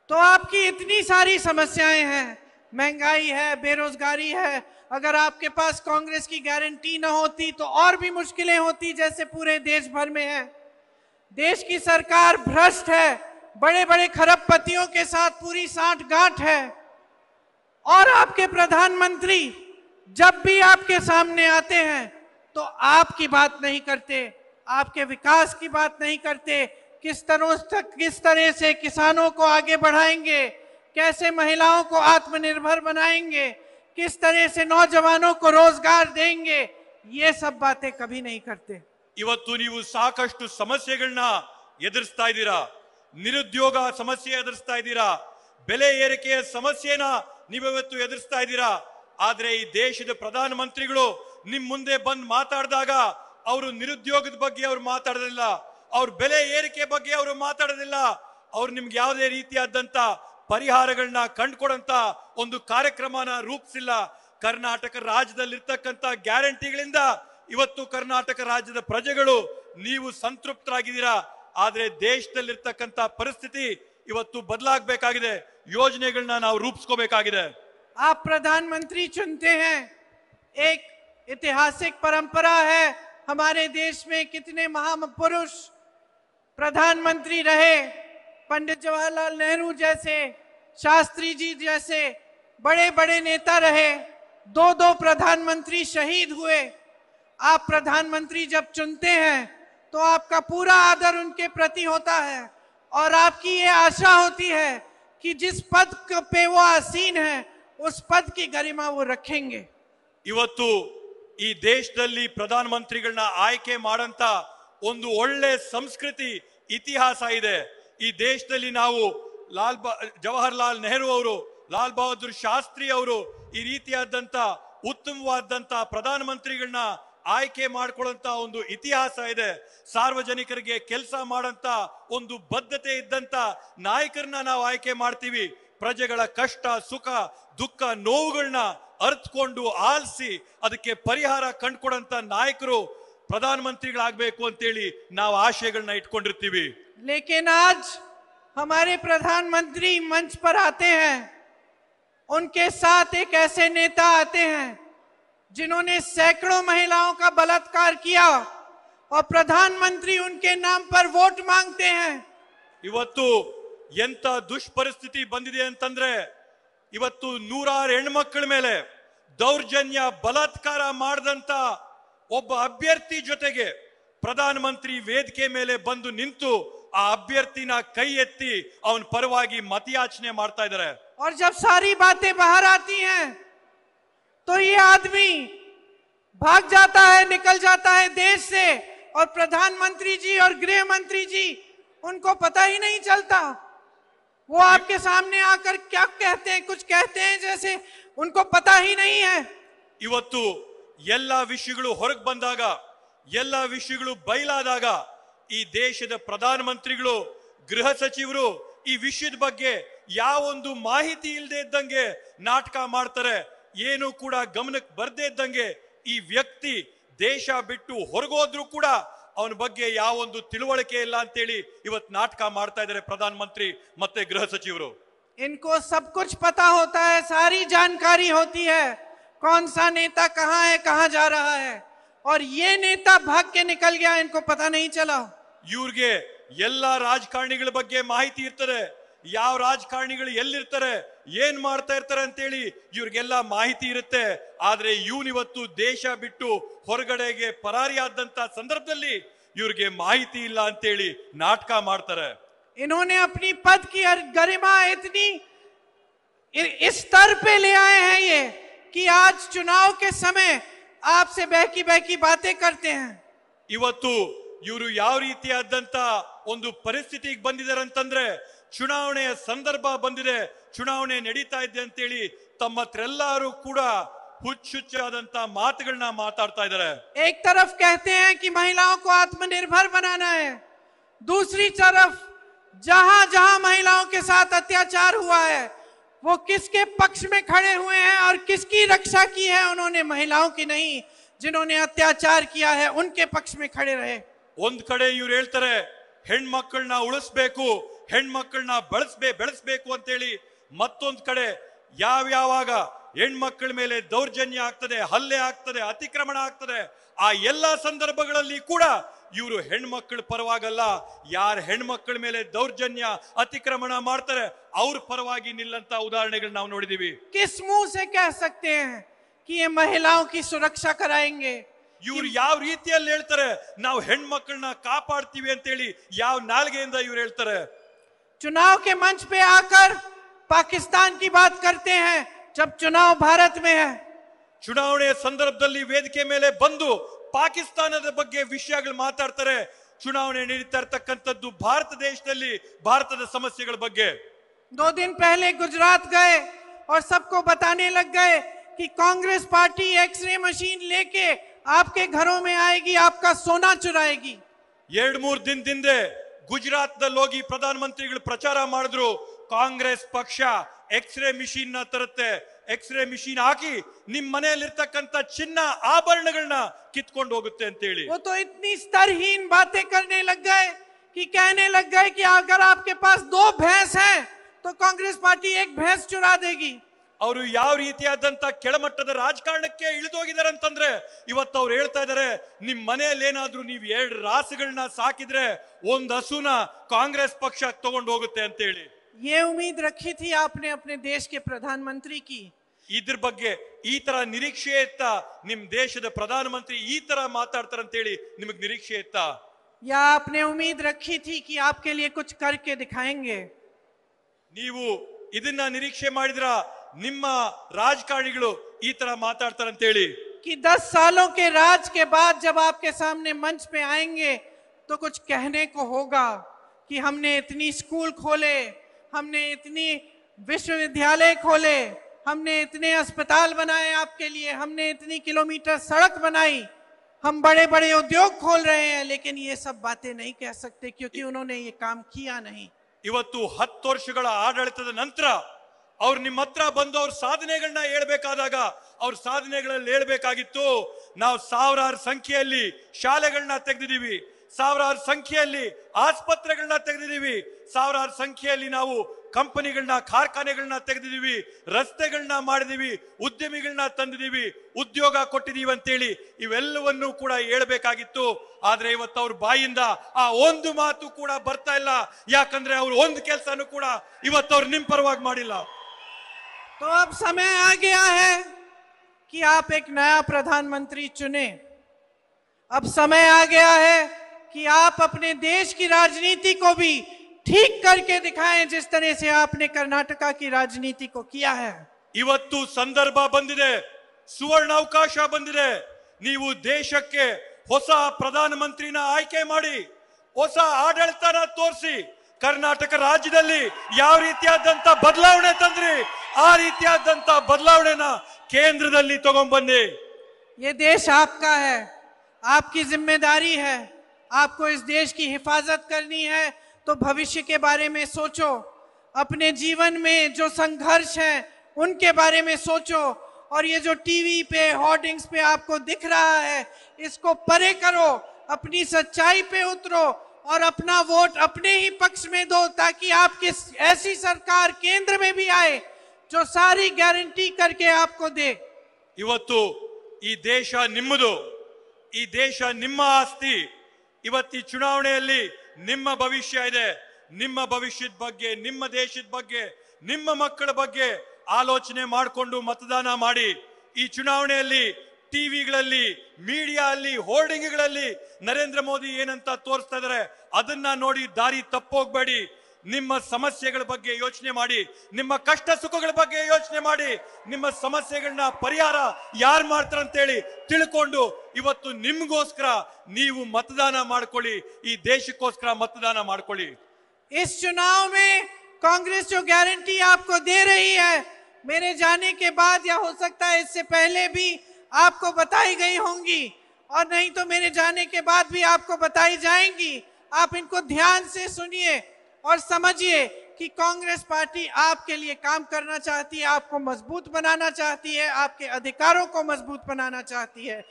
तो आपकी इतनी सारी समस्याएं हैं महंगाई है बेरोजगारी है अगर आपके पास कांग्रेस की गारंटी ना होती तो और भी मुश्किलें होती जैसे पूरे देश भर में है देश की सरकार भ्रष्ट है बड़े बड़े पतियों के साथ पूरी साठ गांठ है और आपके प्रधानमंत्री जब भी आपके सामने आते हैं तो आपकी बात नहीं करते आपके विकास की बात नहीं करते किस तरह किस तरह से किसानों को आगे बढ़ाएंगे कैसे महिलाओं को आत्मनिर्भर बनाएंगे किस तरह से नौजवानों को रोजगार देंगे ये सब बातें कभी नहीं करते इवतु निवु साकष्ट समस्यागळंना ಎದುರುಸ್ತಾಯಿದಿರ ನಿರುದ್ಯೋಗ ಸಮಸ್ಯೆ ಎದುರುಸ್ತಾಯಿದಿರ ಬೆಳೆಹೀರಿಕೆಯ ಸಮಸ್ಯೆನಾ ನಿಬವತ್ತು ಎದುರುಸ್ತಾಯಿದಿರ ಆದ್ರೆ ಈ ದೇಶದ ಪ್ರಧಾನಮಂತ್ರಿಗಳು ನಿಮ್ಮ ಮುಂದೆ ಬಂದು ಮಾತಾಡದಾಗ ಅವರು ನಿರುದ್ಯೋಗದ ಬಗ್ಗೆ ಅವರು ಮಾತಾಡದಿಲ್ಲ ಅವರು ಬೆಳೆಹೀರಿಕೆಯ ಬಗ್ಗೆ ಅವರು ಮಾತಾಡದಿಲ್ಲ ಅವರು ನಿಮಗೆ ಯಾವುದೇ ರೀತಿಯಾದಂತ ಪರಿಹಾರಗಳನ್ನ ಕಂಡುಕೊಡಂತ ಒಂದು ಕಾರ್ಯಕ್ರಮನ ರೂಪಿಸಿಲ್ಲ ಕರ್ನಾಟಕ ರಾಜ್ಯದಲ್ಲಿರ್ತಕ್ಕಂಥ ಗ್ಯಾರಂಟಿಗಳಿಂದ ಇವತ್ತು ಕರ್ನಾಟಕ ರಾಜ್ಯದ ಪ್ರಜೆಗಳು ನೀವು ಸಂತೃಪ್ತರಾಗಿದ್ದೀರಾ ಆದ್ರೆ ದೇಶದಲ್ಲಿರ್ತಕ್ಕಂಥ ಪರಿಸ್ಥಿತಿ ಇವತ್ತು ಬದಲಾಗಬೇಕಾಗಿದೆ ಯೋಜನೆಗಳನ್ನ ನಾವು ರೂಪಿಸ್ಕೋಬೇಕಾಗಿದೆ ಆ ಪ್ರಧಾನ ಮಂತ್ರಿ ಚುನತೆ ಹೇ ಐತಿಹಾಸಿಕ ಪರಂಪರಾ ಹೇ ದೇಶ ಮೇ में ಮಹಾಪುರುಷ ಪ್ರಧಾನ ಮಂತ್ರಿ रहे पंडित जवाहरलाल नेहरू जैसे शास्त्री जी जैसे बड़े बड़े नेता रहे दो दो प्रधानमंत्री शहीद हुए आप प्रधानमंत्री जब चुनते हैं तो आपका पूरा आदर उनके प्रति होता है और आपकी ये आशा होती है कि जिस पद पे वो आसीन है उस पद की गरिमा वो रखेंगे देश ಈ प्रधानमंत्री ಪ್ರಧಾನಮಂತ್ರಿಗಳನ್ನ ಆಯ್ಕೆ ಮಾಡಂತ ಒಂದು ಈ ದೇಶದಲ್ಲಿ ನಾವು ಲಾಲ್ ಬಹ ಜವಾಹರ್ಲಾಲ್ ನೆಹರು ಅವರು ಲಾಲ್ ಬಹದ್ದೂರ್ ಶಾಸ್ತ್ರಿ ಅವರು ಈ ರೀತಿಯಾದಂಥ ಉತ್ತಮವಾದಂಥ ಪ್ರಧಾನಮಂತ್ರಿಗಳನ್ನ ಆಯ್ಕೆ ಮಾಡಿಕೊಳ್ಳಂತ ಒಂದು ಇತಿಹಾಸ ಇದೆ ಸಾರ್ವಜನಿಕರಿಗೆ ಕೆಲಸ ಮಾಡಂತ ಒಂದು ಬದ್ಧತೆ ಇದ್ದಂತ ನಾಯಕರನ್ನ ನಾವು ಆಯ್ಕೆ ಮಾಡ್ತೀವಿ ಪ್ರಜೆಗಳ ಕಷ್ಟ ಸುಖ ದುಃಖ ನೋವುಗಳನ್ನ ಅರ್ತ್ಕೊಂಡು ಆಲಿಸಿ ಅದಕ್ಕೆ ಪರಿಹಾರ ಕಂಡುಕೊಡಂತ ನಾಯಕರು ಪ್ರಧಾನಮಂತ್ರಿಗಳಾಗಬೇಕು ಅಂತೇಳಿ ನಾವು ಆಶಯಗಳನ್ನ ಇಟ್ಕೊಂಡಿರ್ತೀವಿ लेकिन आज हमारे प्रधानमंत्री मंच पर आते हैं उनके साथ एक ऐसे नेता आते हैं जिन्होंने सैकड़ों महिलाओं का बलात्कार किया और प्रधानमंत्री उनके नाम पर वोट मांगते हैं इवतु एंत दुष्परिस्थिति बंद अंतर्रे इवतु नूरार हण्मकल मेले दौर्जन्य बलात्कार अभ्यर्थी जो प्रधानमंत्री वेदिके मेले बंद निंतु ಆ ಅಭ್ಯರ್ಥಿನ ಕೈ ಎತ್ತಿ ಅವನ ಪರವಾಗಿ ಮತಯಾಚನೆ ಮಾಡ್ತಾ ಇದ್ದಾರೆ और जब सारी बातें बाहर आती हैं तो ये आदमी भाग जाता है निकल जाता है देश से और प्रधानमंत्री जी और गृह मंत्री जी उनको पता ही नहीं चलता वो आपके सामने आकर क्या कहते हैं कुछ कहते हैं जैसे उनको पता ही नहीं है ಇವತ್ತು ಎಲ್ಲ ವಿಷಯಗಳು ಹೊರಗೆ ಬಂದಾಗ ಎಲ್ಲ ವಿಷಯಗಳು ಈ ದೇಶದ ಪ್ರಧಾನಮಂತ್ರಿಗಳು ગૃહಸಚಿವರು ಈ ವಿಷಯದ ಬಗ್ಗೆ ಯಾವ ಒಂದು ಮಾಹಿತಿ ಇಲ್ಲದೆ ಇದ್ದಂಗೇ ನಾಟಕ ಮಾಡುತ್ತರೆ ಏನು ಕೂಡ ಗಮನಕ್ಕೆ ಬರದೆ ಇದ್ದಂಗೇ ಈ ವ್ಯಕ್ತಿ ದೇಶ ಬಿಟ್ಟು ಹೊರಗೋದ್ರೂ ಕೂಡ ಅವನ ಬಗ್ಗೆ ಯಾವ ಒಂದು ತಿಳುವಳಿಕೆ ಇಲ್ಲ ಅಂತ ಹೇಳಿ ಇವತ್ತು ನಾಟಕ ಮಾಡುತ್ತಿದ್ದಾರೆ ಪ್ರಧಾನಮಂತ್ರಿ ಮತ್ತೆ ગૃહಸಚಿವರು इनको सब कुछ पता होता है सारी जानकारी होती है कौन सा नेता कहां है कहां जा रहा है और ये नेता भाग के निकल गया इनको पता नहीं चला इवरगे यल्ला राजकारणीಗಳ ಬಗ್ಗೆ ಮಾಹಿತಿ ಇರುತ್ತೆ ಯಾವ ರಾಜಕಾರಣಿಗಳು ಎಲ್ಲ ಇರ್ತಾರೆ ಏನು ಮಾಡ್ತಾ ಇರ್ತಾರೆ ಅಂತ ಹೇಳಿ ಇವರಿಗೆಲ್ಲ ಮಾಹಿತಿ ಇರುತ್ತೆ ಆದರೆ ಯು ಇವತ್ತು ದೇಶ ಬಿಟ್ಟು ಹೊರಗಡೆಗೆ ಪರಾರಿ ಆದಂತ ಸಂದರ್ಭದಲ್ಲಿ ಇವರಿಗೆ ಮಾಹಿತಿ ಇಲ್ಲ ಅಂತ ಹೇಳಿ ನಾಟಕ ಮಾಡ್ತಾರೆ इन्होंने अपनी पद की गरिमा इतनी इस स्तर पे ले आए हैं ये कि आज चुनाव के समय आपसे बहकी बहकी बातें करते हैं इवतु इवर यीत पर्स्थित बंद चुनाव संदर्भ बंद चुनाव नड़ीता अंत तमेलू कूड़ा एक तरफ कहते हैं कि महिलाओं को आत्मनिर्भर बनाना है दूसरी तरफ जहां जहां महिलाओं के साथ अत्याचार हुआ है वो किसके पक्ष में खड़े हुए हैं और किसकी रक्षा की है उन्होंने महिलाओं की नहीं जिन्होंने अत्याचार किया है उनके पक्ष में खड़े रहे ಒಂದ ಕಡೆ ಇವರು ಹೇಳ್ತಾರೆ ಹೆಣ್ಣು ಮಕ್ಕಳನ್ನ ಉಳಿಸಬೇಕು ಹೆಣ್ಣು ಮಕ್ಕಳನ್ನ ಬಳಸಬೇಕು ಬಳಸಬೇಕು ಅಂತ ಹೇಳಿ ಮತ್ತೊಂದ ಕಡೆ ಯಾವ ಯಾವಗ ಹೆಣ್ಣು ಮಕ್ಕಳ ಮೇಲೆ ದೌರ್ಜನ್ಯ ಆಗತದೆ ಹಲ್ಲೆ ಆಗತದೆ अतिक्रमण ಆಗತದೆ ಆ ಎಲ್ಲಾ ಸಂದರ್ಭಗಳಲ್ಲಿ ಕೂಡ ಇವರು ಹೆಣ್ಣುಮಕ್ಕಳ ಪರವಾಗಿ ಅಲ್ಲ ಯಾರು ಹೆಣ್ಣುಮಕ್ಕಳ ಮೇಲೆ ದೌರ್ಜನ್ಯ अतिक्रमण ಮಾಡುತ್ತಾರೇ ಅವರ ಪರವಾಗಿ ನಿಲ್ಲಂತ ಉದಾಹರಣೆಗಳನ್ನು ನಾವು ನೋಡಿದೀವಿ ಕಿಸ್ ಮೂ سے کہہ سکتے ہیں کہ یہ మహిళوں کی সুরক্ষা कराएंगे युव ಯಾವ ರೀತಿಯಲ್ಲಿ ಹೇಳ್ತಾರೆ ನಾವು ಹೆಣ್ಣುಮಕ್ಕಳನ್ನ ಕಾಪಾಡ್ತೀವಿ ಅಂತ ಹೇಳಿ ಯಾವ 나ಳಗೆಯಿಂದ ಇವರು ಹೇಳ್ತಾರೆ ಚುನಾವಣೆಯ ಮಂಚ पे ಆಕರ್ پاکستان کی بات کرتے ہیں جب चुनाव भारत में है चुनाव सदर्भ वेदे मेले बंद पाकिस्तान बहुत विषय चुनाव भारत देश भारत समस्या बहुत दो दिन पहले गुजरात गए और सबको बताने लग गए कि कांग्रेस पार्टी एक्सरे मशीन लेके आपके घरों में आएगी आपका सोना चुराएगी एर मूर् दिन दिंदे गुजरात दल प्रधानमंत्री प्रचार मूल ಕಾಂಗ್ರೆಸ್ ಪಕ್ಷಾ ಎಕ್ಸ್-ರೇ machine ನತರತೆ ಎಕ್ಸ್-ರೇ machine ಹಾಕಿ ನಿಮ್ಮ ಮನೆಯಲ್ಲಿ ಇರತಕ್ಕಂತ ಚಿನ್ನ ಆಭರಣಗಳನ್ನು ಕಿತ್ತುಕೊಂಡು ಹೋಗುತ್ತೆ ಅಂತ ಹೇಳಿ ಇವತ್ತು ಇтниstderrin باتیں کرنے लग गए कि कहने लग गए कि अगर आपके पास दो भैंस हैं तो कांग्रेस पार्टी एक भैंस चुरा देगी और या ರೀತಿಯಾದಂತ ಕೆಳಮಟ್ಟದ ರಾಜಕಾಣಕ್ಕೆ ಇಳಿದ ಹೋಗಿದಾರ ಅಂತಂದ್ರೆ ಇವತ್ತು ಅವರು ಹೇಳ್ತಾ ಇದ್ದಾರೆ ನಿಮ್ಮ ಮನೆಯಲ್ಲಿ ಏನಾದರೂ ನೀವು ಎರಡು ರಾಸುಗಳನ್ನು ಸಾಕಿದ್ರೆ ಒಂದಸುನ ಕಾಂಗ್ರೆಸ್ ಪಕ್ಷ ತಕೊಂಡು ಹೋಗುತ್ತೆ ಅಂತ ಹೇಳಿ ये उम्मीद रखी थी आपने अपने देश के प्रधानमंत्री की इधर बगे ई तरह निरीक्षण्यता ನಿಮ್ಮ ದೇಶದ ಪ್ರಧಾನಮಂತ್ರಿ ಈ ತರ ಮಾತಾಡ್ತಾರ ಅಂತ ಹೇಳಿ ನಿಮಗೆ ನಿರೀಕ್ಷ್ಯತಾ ಯಾ आपने उम्मीद रखी थी कि आपके लिए कुछ करके दिखाएंगे ನೀವು ಇದನ್ನ ನಿರೀಕ್ಷೆ ಮಾಡಿದ್ರಾ ನಿಮ್ಮ ರಾಜಕાળಿಗಳು ಈ ತರ ಮಾತಾಡ್ತಾರ ಅಂತ ಹೇಳಿ ಕಿದಸ ಸಾಲوں کے راج کے بعد جب اپ کے سامنے منچ پہ آئیں گے تو کچھ کہنے کو ہوگا کہ ہم نے اتنی سکول کھولے हमने इतनी विश्वविद्यालय खोले हमने इतने अस्पताल बनाए आपके लिए हमने इतनी किलोमीटर सड़क बनाई हम बड़े बड़े उद्योग खोल रहे हैं लेकिन ये सब बातें नहीं कह सकते क्योंकि उन्होंने ये काम किया नहीं इवत ಹತ್ತು ವರ್ಷಗಳ ಆಡಳಿತದ ನಂತರ ಅವ್ರು ನಿಮ್ಮ ಹತ್ರ ಬಂದು ಅವ್ರ साधने ना ಅವ್ರ संख्य शाले तेदी ಸಾವಿರಾರು ಸಂಖ್ಯೆಯಲ್ಲಿ ಆಸ್ಪತ್ರೆಗಳನ್ನ ತೆಗೆದಿದ್ದೀವಿ ಸಾವಿರಾರು ಸಂಖ್ಯೆಯಲ್ಲಿ ನಾವು ಕಂಪನಿಗಳನ್ನ ಕಾರ್ಖಾನೆಗಳನ್ನ ತೆಗೆದಿದ್ದೀವಿ ರಸ್ತೆಗಳನ್ನ ಮಾಡಿದೀವಿ ಉದ್ಯಮಿಗಳನ್ನ ತಂದಿದ್ದೀವಿ ಉದ್ಯೋಗ ಕೊಟ್ಟಿದ್ದೀವಿ ಅಂತೇಳಿ ಇವೆಲ್ಲವನ್ನೂ ಕೂಡ ಹೇಳ್ಬೇಕಾಗಿತ್ತು ಆದ್ರೆ ಇವತ್ತು ಅವ್ರ ಬಾಯಿಂದ ಆ ಒಂದು ಮಾತು ಕೂಡ ಬರ್ತಾ ಇಲ್ಲ ಯಾಕಂದ್ರೆ ಅವ್ರು ಒಂದು ಕೆಲಸನೂ ಕೂಡ ಇವತ್ತು ಅವ್ರು ನಿಮ್ ಪರವಾಗಿ ಮಾಡಿಲ್ಲ ಸಮಯ अब समय आ गया है कि आप एक नया प्रधानमंत्री चुने अब समय आ गया है कि आप अपने देश की राजनीति को भी ठीक करके दिखाएं जिस तरह से आपने कर्नाटक की राजनीति को किया है इवत्त संदर्भ बंदिदे स्वर्णअवकाश बंदिदे नीवू देशक्के ಹೊಸ ಪ್ರಧಾನಮಂತ್ರಿನ ಆಯ್ಕೆ ಮಾಡಿ ಹೊಸ ಆಡಳಿತನ ತೋರ್ಸಿ ಕರ್ನಾಟಕ ರಾಜ್ಯದಲ್ಲಿ ಯವ ರೀತಿಯದಂತ ಬದಲಾವಣೆ ತಂದ್ರಿ ಆ ರೀತಿಯದಂತ ಬದಲಾವಣೆನಾ ಕೇಂದ್ರದಲ್ಲಿ ತಗೊಂಡು ಬನ್ನಿ یہ ದೇಶ aapka hai aapki zimmedari hai आपको इस देश की हिफाजत करनी है तो भविष्य के बारे में सोचो अपने जीवन में जो संघर्ष है उनके बारे में सोचो और ये जो टीवी पे होर्डिंग्स पे आपको दिख रहा है इसको परे करो अपनी सच्चाई पे उतरो और अपना वोट अपने ही पक्ष में दो ताकि आपके ऐसी सरकार केंद्र में भी आए जो सारी गारंटी करके आपको दे इवत्तु ई देश निम्मदु ई देश ನಿಮ್ಮ आस्ती ಇವತ್ತು ಈ ಚುನಾವಣೆಯಲ್ಲಿ ನಿಮ್ಮ ಭವಿಷ್ಯ ಇದೆ ನಿಮ್ಮ ಭವಿಷ್ಯದ ಬಗ್ಗೆ ನಿಮ್ಮ ದೇಶದ ಬಗ್ಗೆ ನಿಮ್ಮ ಮಕ್ಕಳ ಬಗ್ಗೆ ಆಲೋಚನೆ ಮಾಡಿಕೊಂಡು ಮತದಾನ ಮಾಡಿ ಈ ಚುನಾವಣೆಯಲ್ಲಿ ಟಿವಿಗಳಲ್ಲಿ ಮೀಡಿಯಾ ಅಲ್ಲಿ ಹೋರ್ಡಿಂಗ್ಗಳಲ್ಲಿ ನರೇಂದ್ರ ಮೋದಿ ಏನಂತ ತೋರಿಸ್ತಾ ಇದಾರೆ ಅದನ್ನ ನೋಡಿ ದಾರಿ ತಪ್ಪೋಗ್ಬೇಡಿ ನಿಮ್ಮ ಸಮಸ್ಯೆಗಳ ಬಗ್ಗೆ ಯೋಚನೆ ಮಾಡಿ ನಿಮ್ಮ ಕಷ್ಟ ಸುಖಗಳ ಬಗ್ಗೆ ಯೋಚನೆ ಮಾಡಿ ನಿಮ್ಮ ಸಮಸ್ಯೆಗಳನ್ನು ಪರಿಹಾರ ಯಾರು ಮಾಡುತ್ತಾರೆ ಅಂತ ಹೇಳಿ ತಿಳ್ಕೊಂಡು ಇವತ್ತು ನಿಮಗೋಸ್ಕರ ನೀವು ಮತದಾನ ಮಾಡ್ಕೊಳ್ಳಿ ಈ ದೇಶಕ್ಕೋಸ್ಕರ ಮತದಾನ ಮಾಡ್ಕೊಳ್ಳಿ ಈ ಚುನಾವಣೇ ಕಾಂಗ್ರೆಸ್ ಜೋ ಗ್ಯಾರಂಟಿ आपको दे रही है मेरे जाने के बाद या हो सकता है इससे पहले भी आपको बताई गई होंगी और नहीं तो मेरे जाने के बाद भी आपको बताई जाएंगी आप इनको ध्यान से सुनिए और समझिए कि कांग्रेस पार्टी आपके लिए काम करना चाहती है आपको मजबूत बनाना चाहती है आपके अधिकारों को मजबूत बनाना चाहती है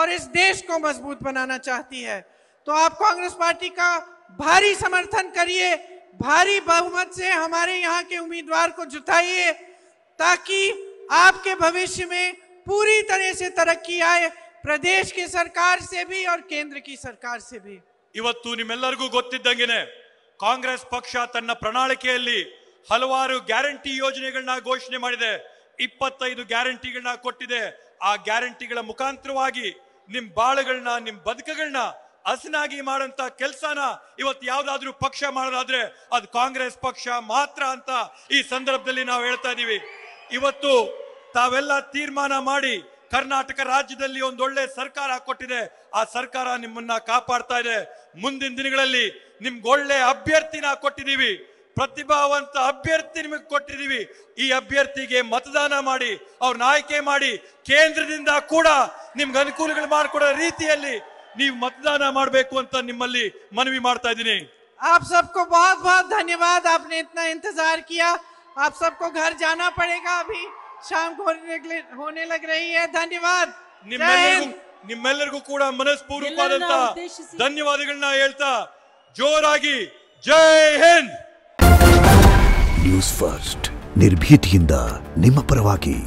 और इस देश को मजबूत बनाना चाहती है तो आप कांग्रेस पार्टी का भारी समर्थन करिए भारी बहुमत से हमारे यहाँ के उम्मीदवार को जुटाइए ताकि आपके भविष्य में पूरी तरह से तरक्की आए प्रदेश की सरकार से भी और केंद्र की सरकार से भी ಇವತ್ತು ನಿಮ್ಮೆಲ್ಲರಿಗೂ ಗೊತ್ತಿದ್ದಂಗೆನೆ ಕಾಂಗ್ರೆಸ್ ಪಕ್ಷ ತನ್ನ ಪ್ರಣಾಳಿಕೆಯಲ್ಲಿ ಹಲವಾರು ಗ್ಯಾರಂಟಿ ಯೋಜನೆಗಳನ್ನ ಘೋಷಣೆ ಮಾಡಿದೆ ಇಪ್ಪತ್ತೈದು ಗ್ಯಾರಂಟಿಗಳನ್ನ ಕೊಟ್ಟಿದೆ ಆ ಗ್ಯಾರಂಟಿಗಳ ಮುಖಾಂತರವಾಗಿ ನಿಮ್ ಬಾಳುಗಳನ್ನ ನಿಮ್ ಬದುಕಗಳನ್ನ ಹಸನಾಗಿ ಮಾಡಂತ ಕೆಲಸನ ಇವತ್ತು ಯಾವ್ದಾದ್ರೂ ಪಕ್ಷ ಮಾಡೋದಾದ್ರೆ ಅದು ಕಾಂಗ್ರೆಸ್ ಪಕ್ಷ ಮಾತ್ರ ಅಂತ ಈ ಸಂದರ್ಭದಲ್ಲಿ ನಾವು ಹೇಳ್ತಾ ಇದೀವಿ ಇವತ್ತು ತಾವೆಲ್ಲ ತೀರ್ಮಾನ ಮಾಡಿ ಕರ್ನಾಟಕ ರಾಜ್ಯದಲ್ಲಿ ಒಂದೊಳ್ಳೆ ಸರ್ಕಾರ ಕೊಟ್ಟಿದೆ ಆ ಸರ್ಕಾರ ನಿಮ್ಮನ್ನ ಕಾಪಾಡ್ತಾ ಇದೆ ಮುಂದಿನ ದಿನಗಳಲ್ಲಿ ಒಳ್ಳೆ ಅಭ್ಯರ್ಥಿನ ಕೊಟ್ಟಿದ್ದೀವಿ ಪ್ರತಿಭಾವಂತ ಅಭ್ಯರ್ಥಿ ನಿಮಗೆ ಕೊಟ್ಟಿದ್ದೀವಿ ಈ ಅಭ್ಯರ್ಥಿಗೆ ಮತದಾನ ಮಾಡಿ ಅವ್ರನ್ನ ಆಯ್ಕೆ ಮಾಡಿ ಕೇಂದ್ರದಿಂದ ಕೂಡ ನಿಮ್ಗೆ ಅನುಕೂಲಗಳು ಮಾಡಿಕೊಡೋ ರೀತಿಯಲ್ಲಿ ನೀವು ಮತದಾನ ಮಾಡಬೇಕು ಅಂತ ನಿಮ್ಮಲ್ಲಿ ಮನವಿ ಮಾಡ್ತಾ ಇದ್ದೀನಿ ಆಪ್ ಸಬ್ಕೋ ಬಾತ್ ಬಹುತ್ ಧನ್ಯವಾದ आपने इतना इंतजार किया आप सबको घर जाना पड़ेगा अभी शाम ಹೋನೆ होने, ರಹಿ लग रही ನಿಮ್ಮೆಲ್ಲರಿಗೂ ನಿಮ್ಮೆಲ್ಲರಿಗೂ ಕೂಡ ಮನಸ್ಪೂರ್ವಕವಾದಂತ ಧನ್ಯವಾದಗಳನ್ನ ಹೇಳ್ತಾ ಜೋರಾಗಿ ಜೈ ಹಿಂದ್ ನ್ಯೂಸ್ ಫಸ್ಟ್ ನಿರ್ಭೀತಿಯಿಂದ ನಿಮ್ಮ ಪರವಾಗಿ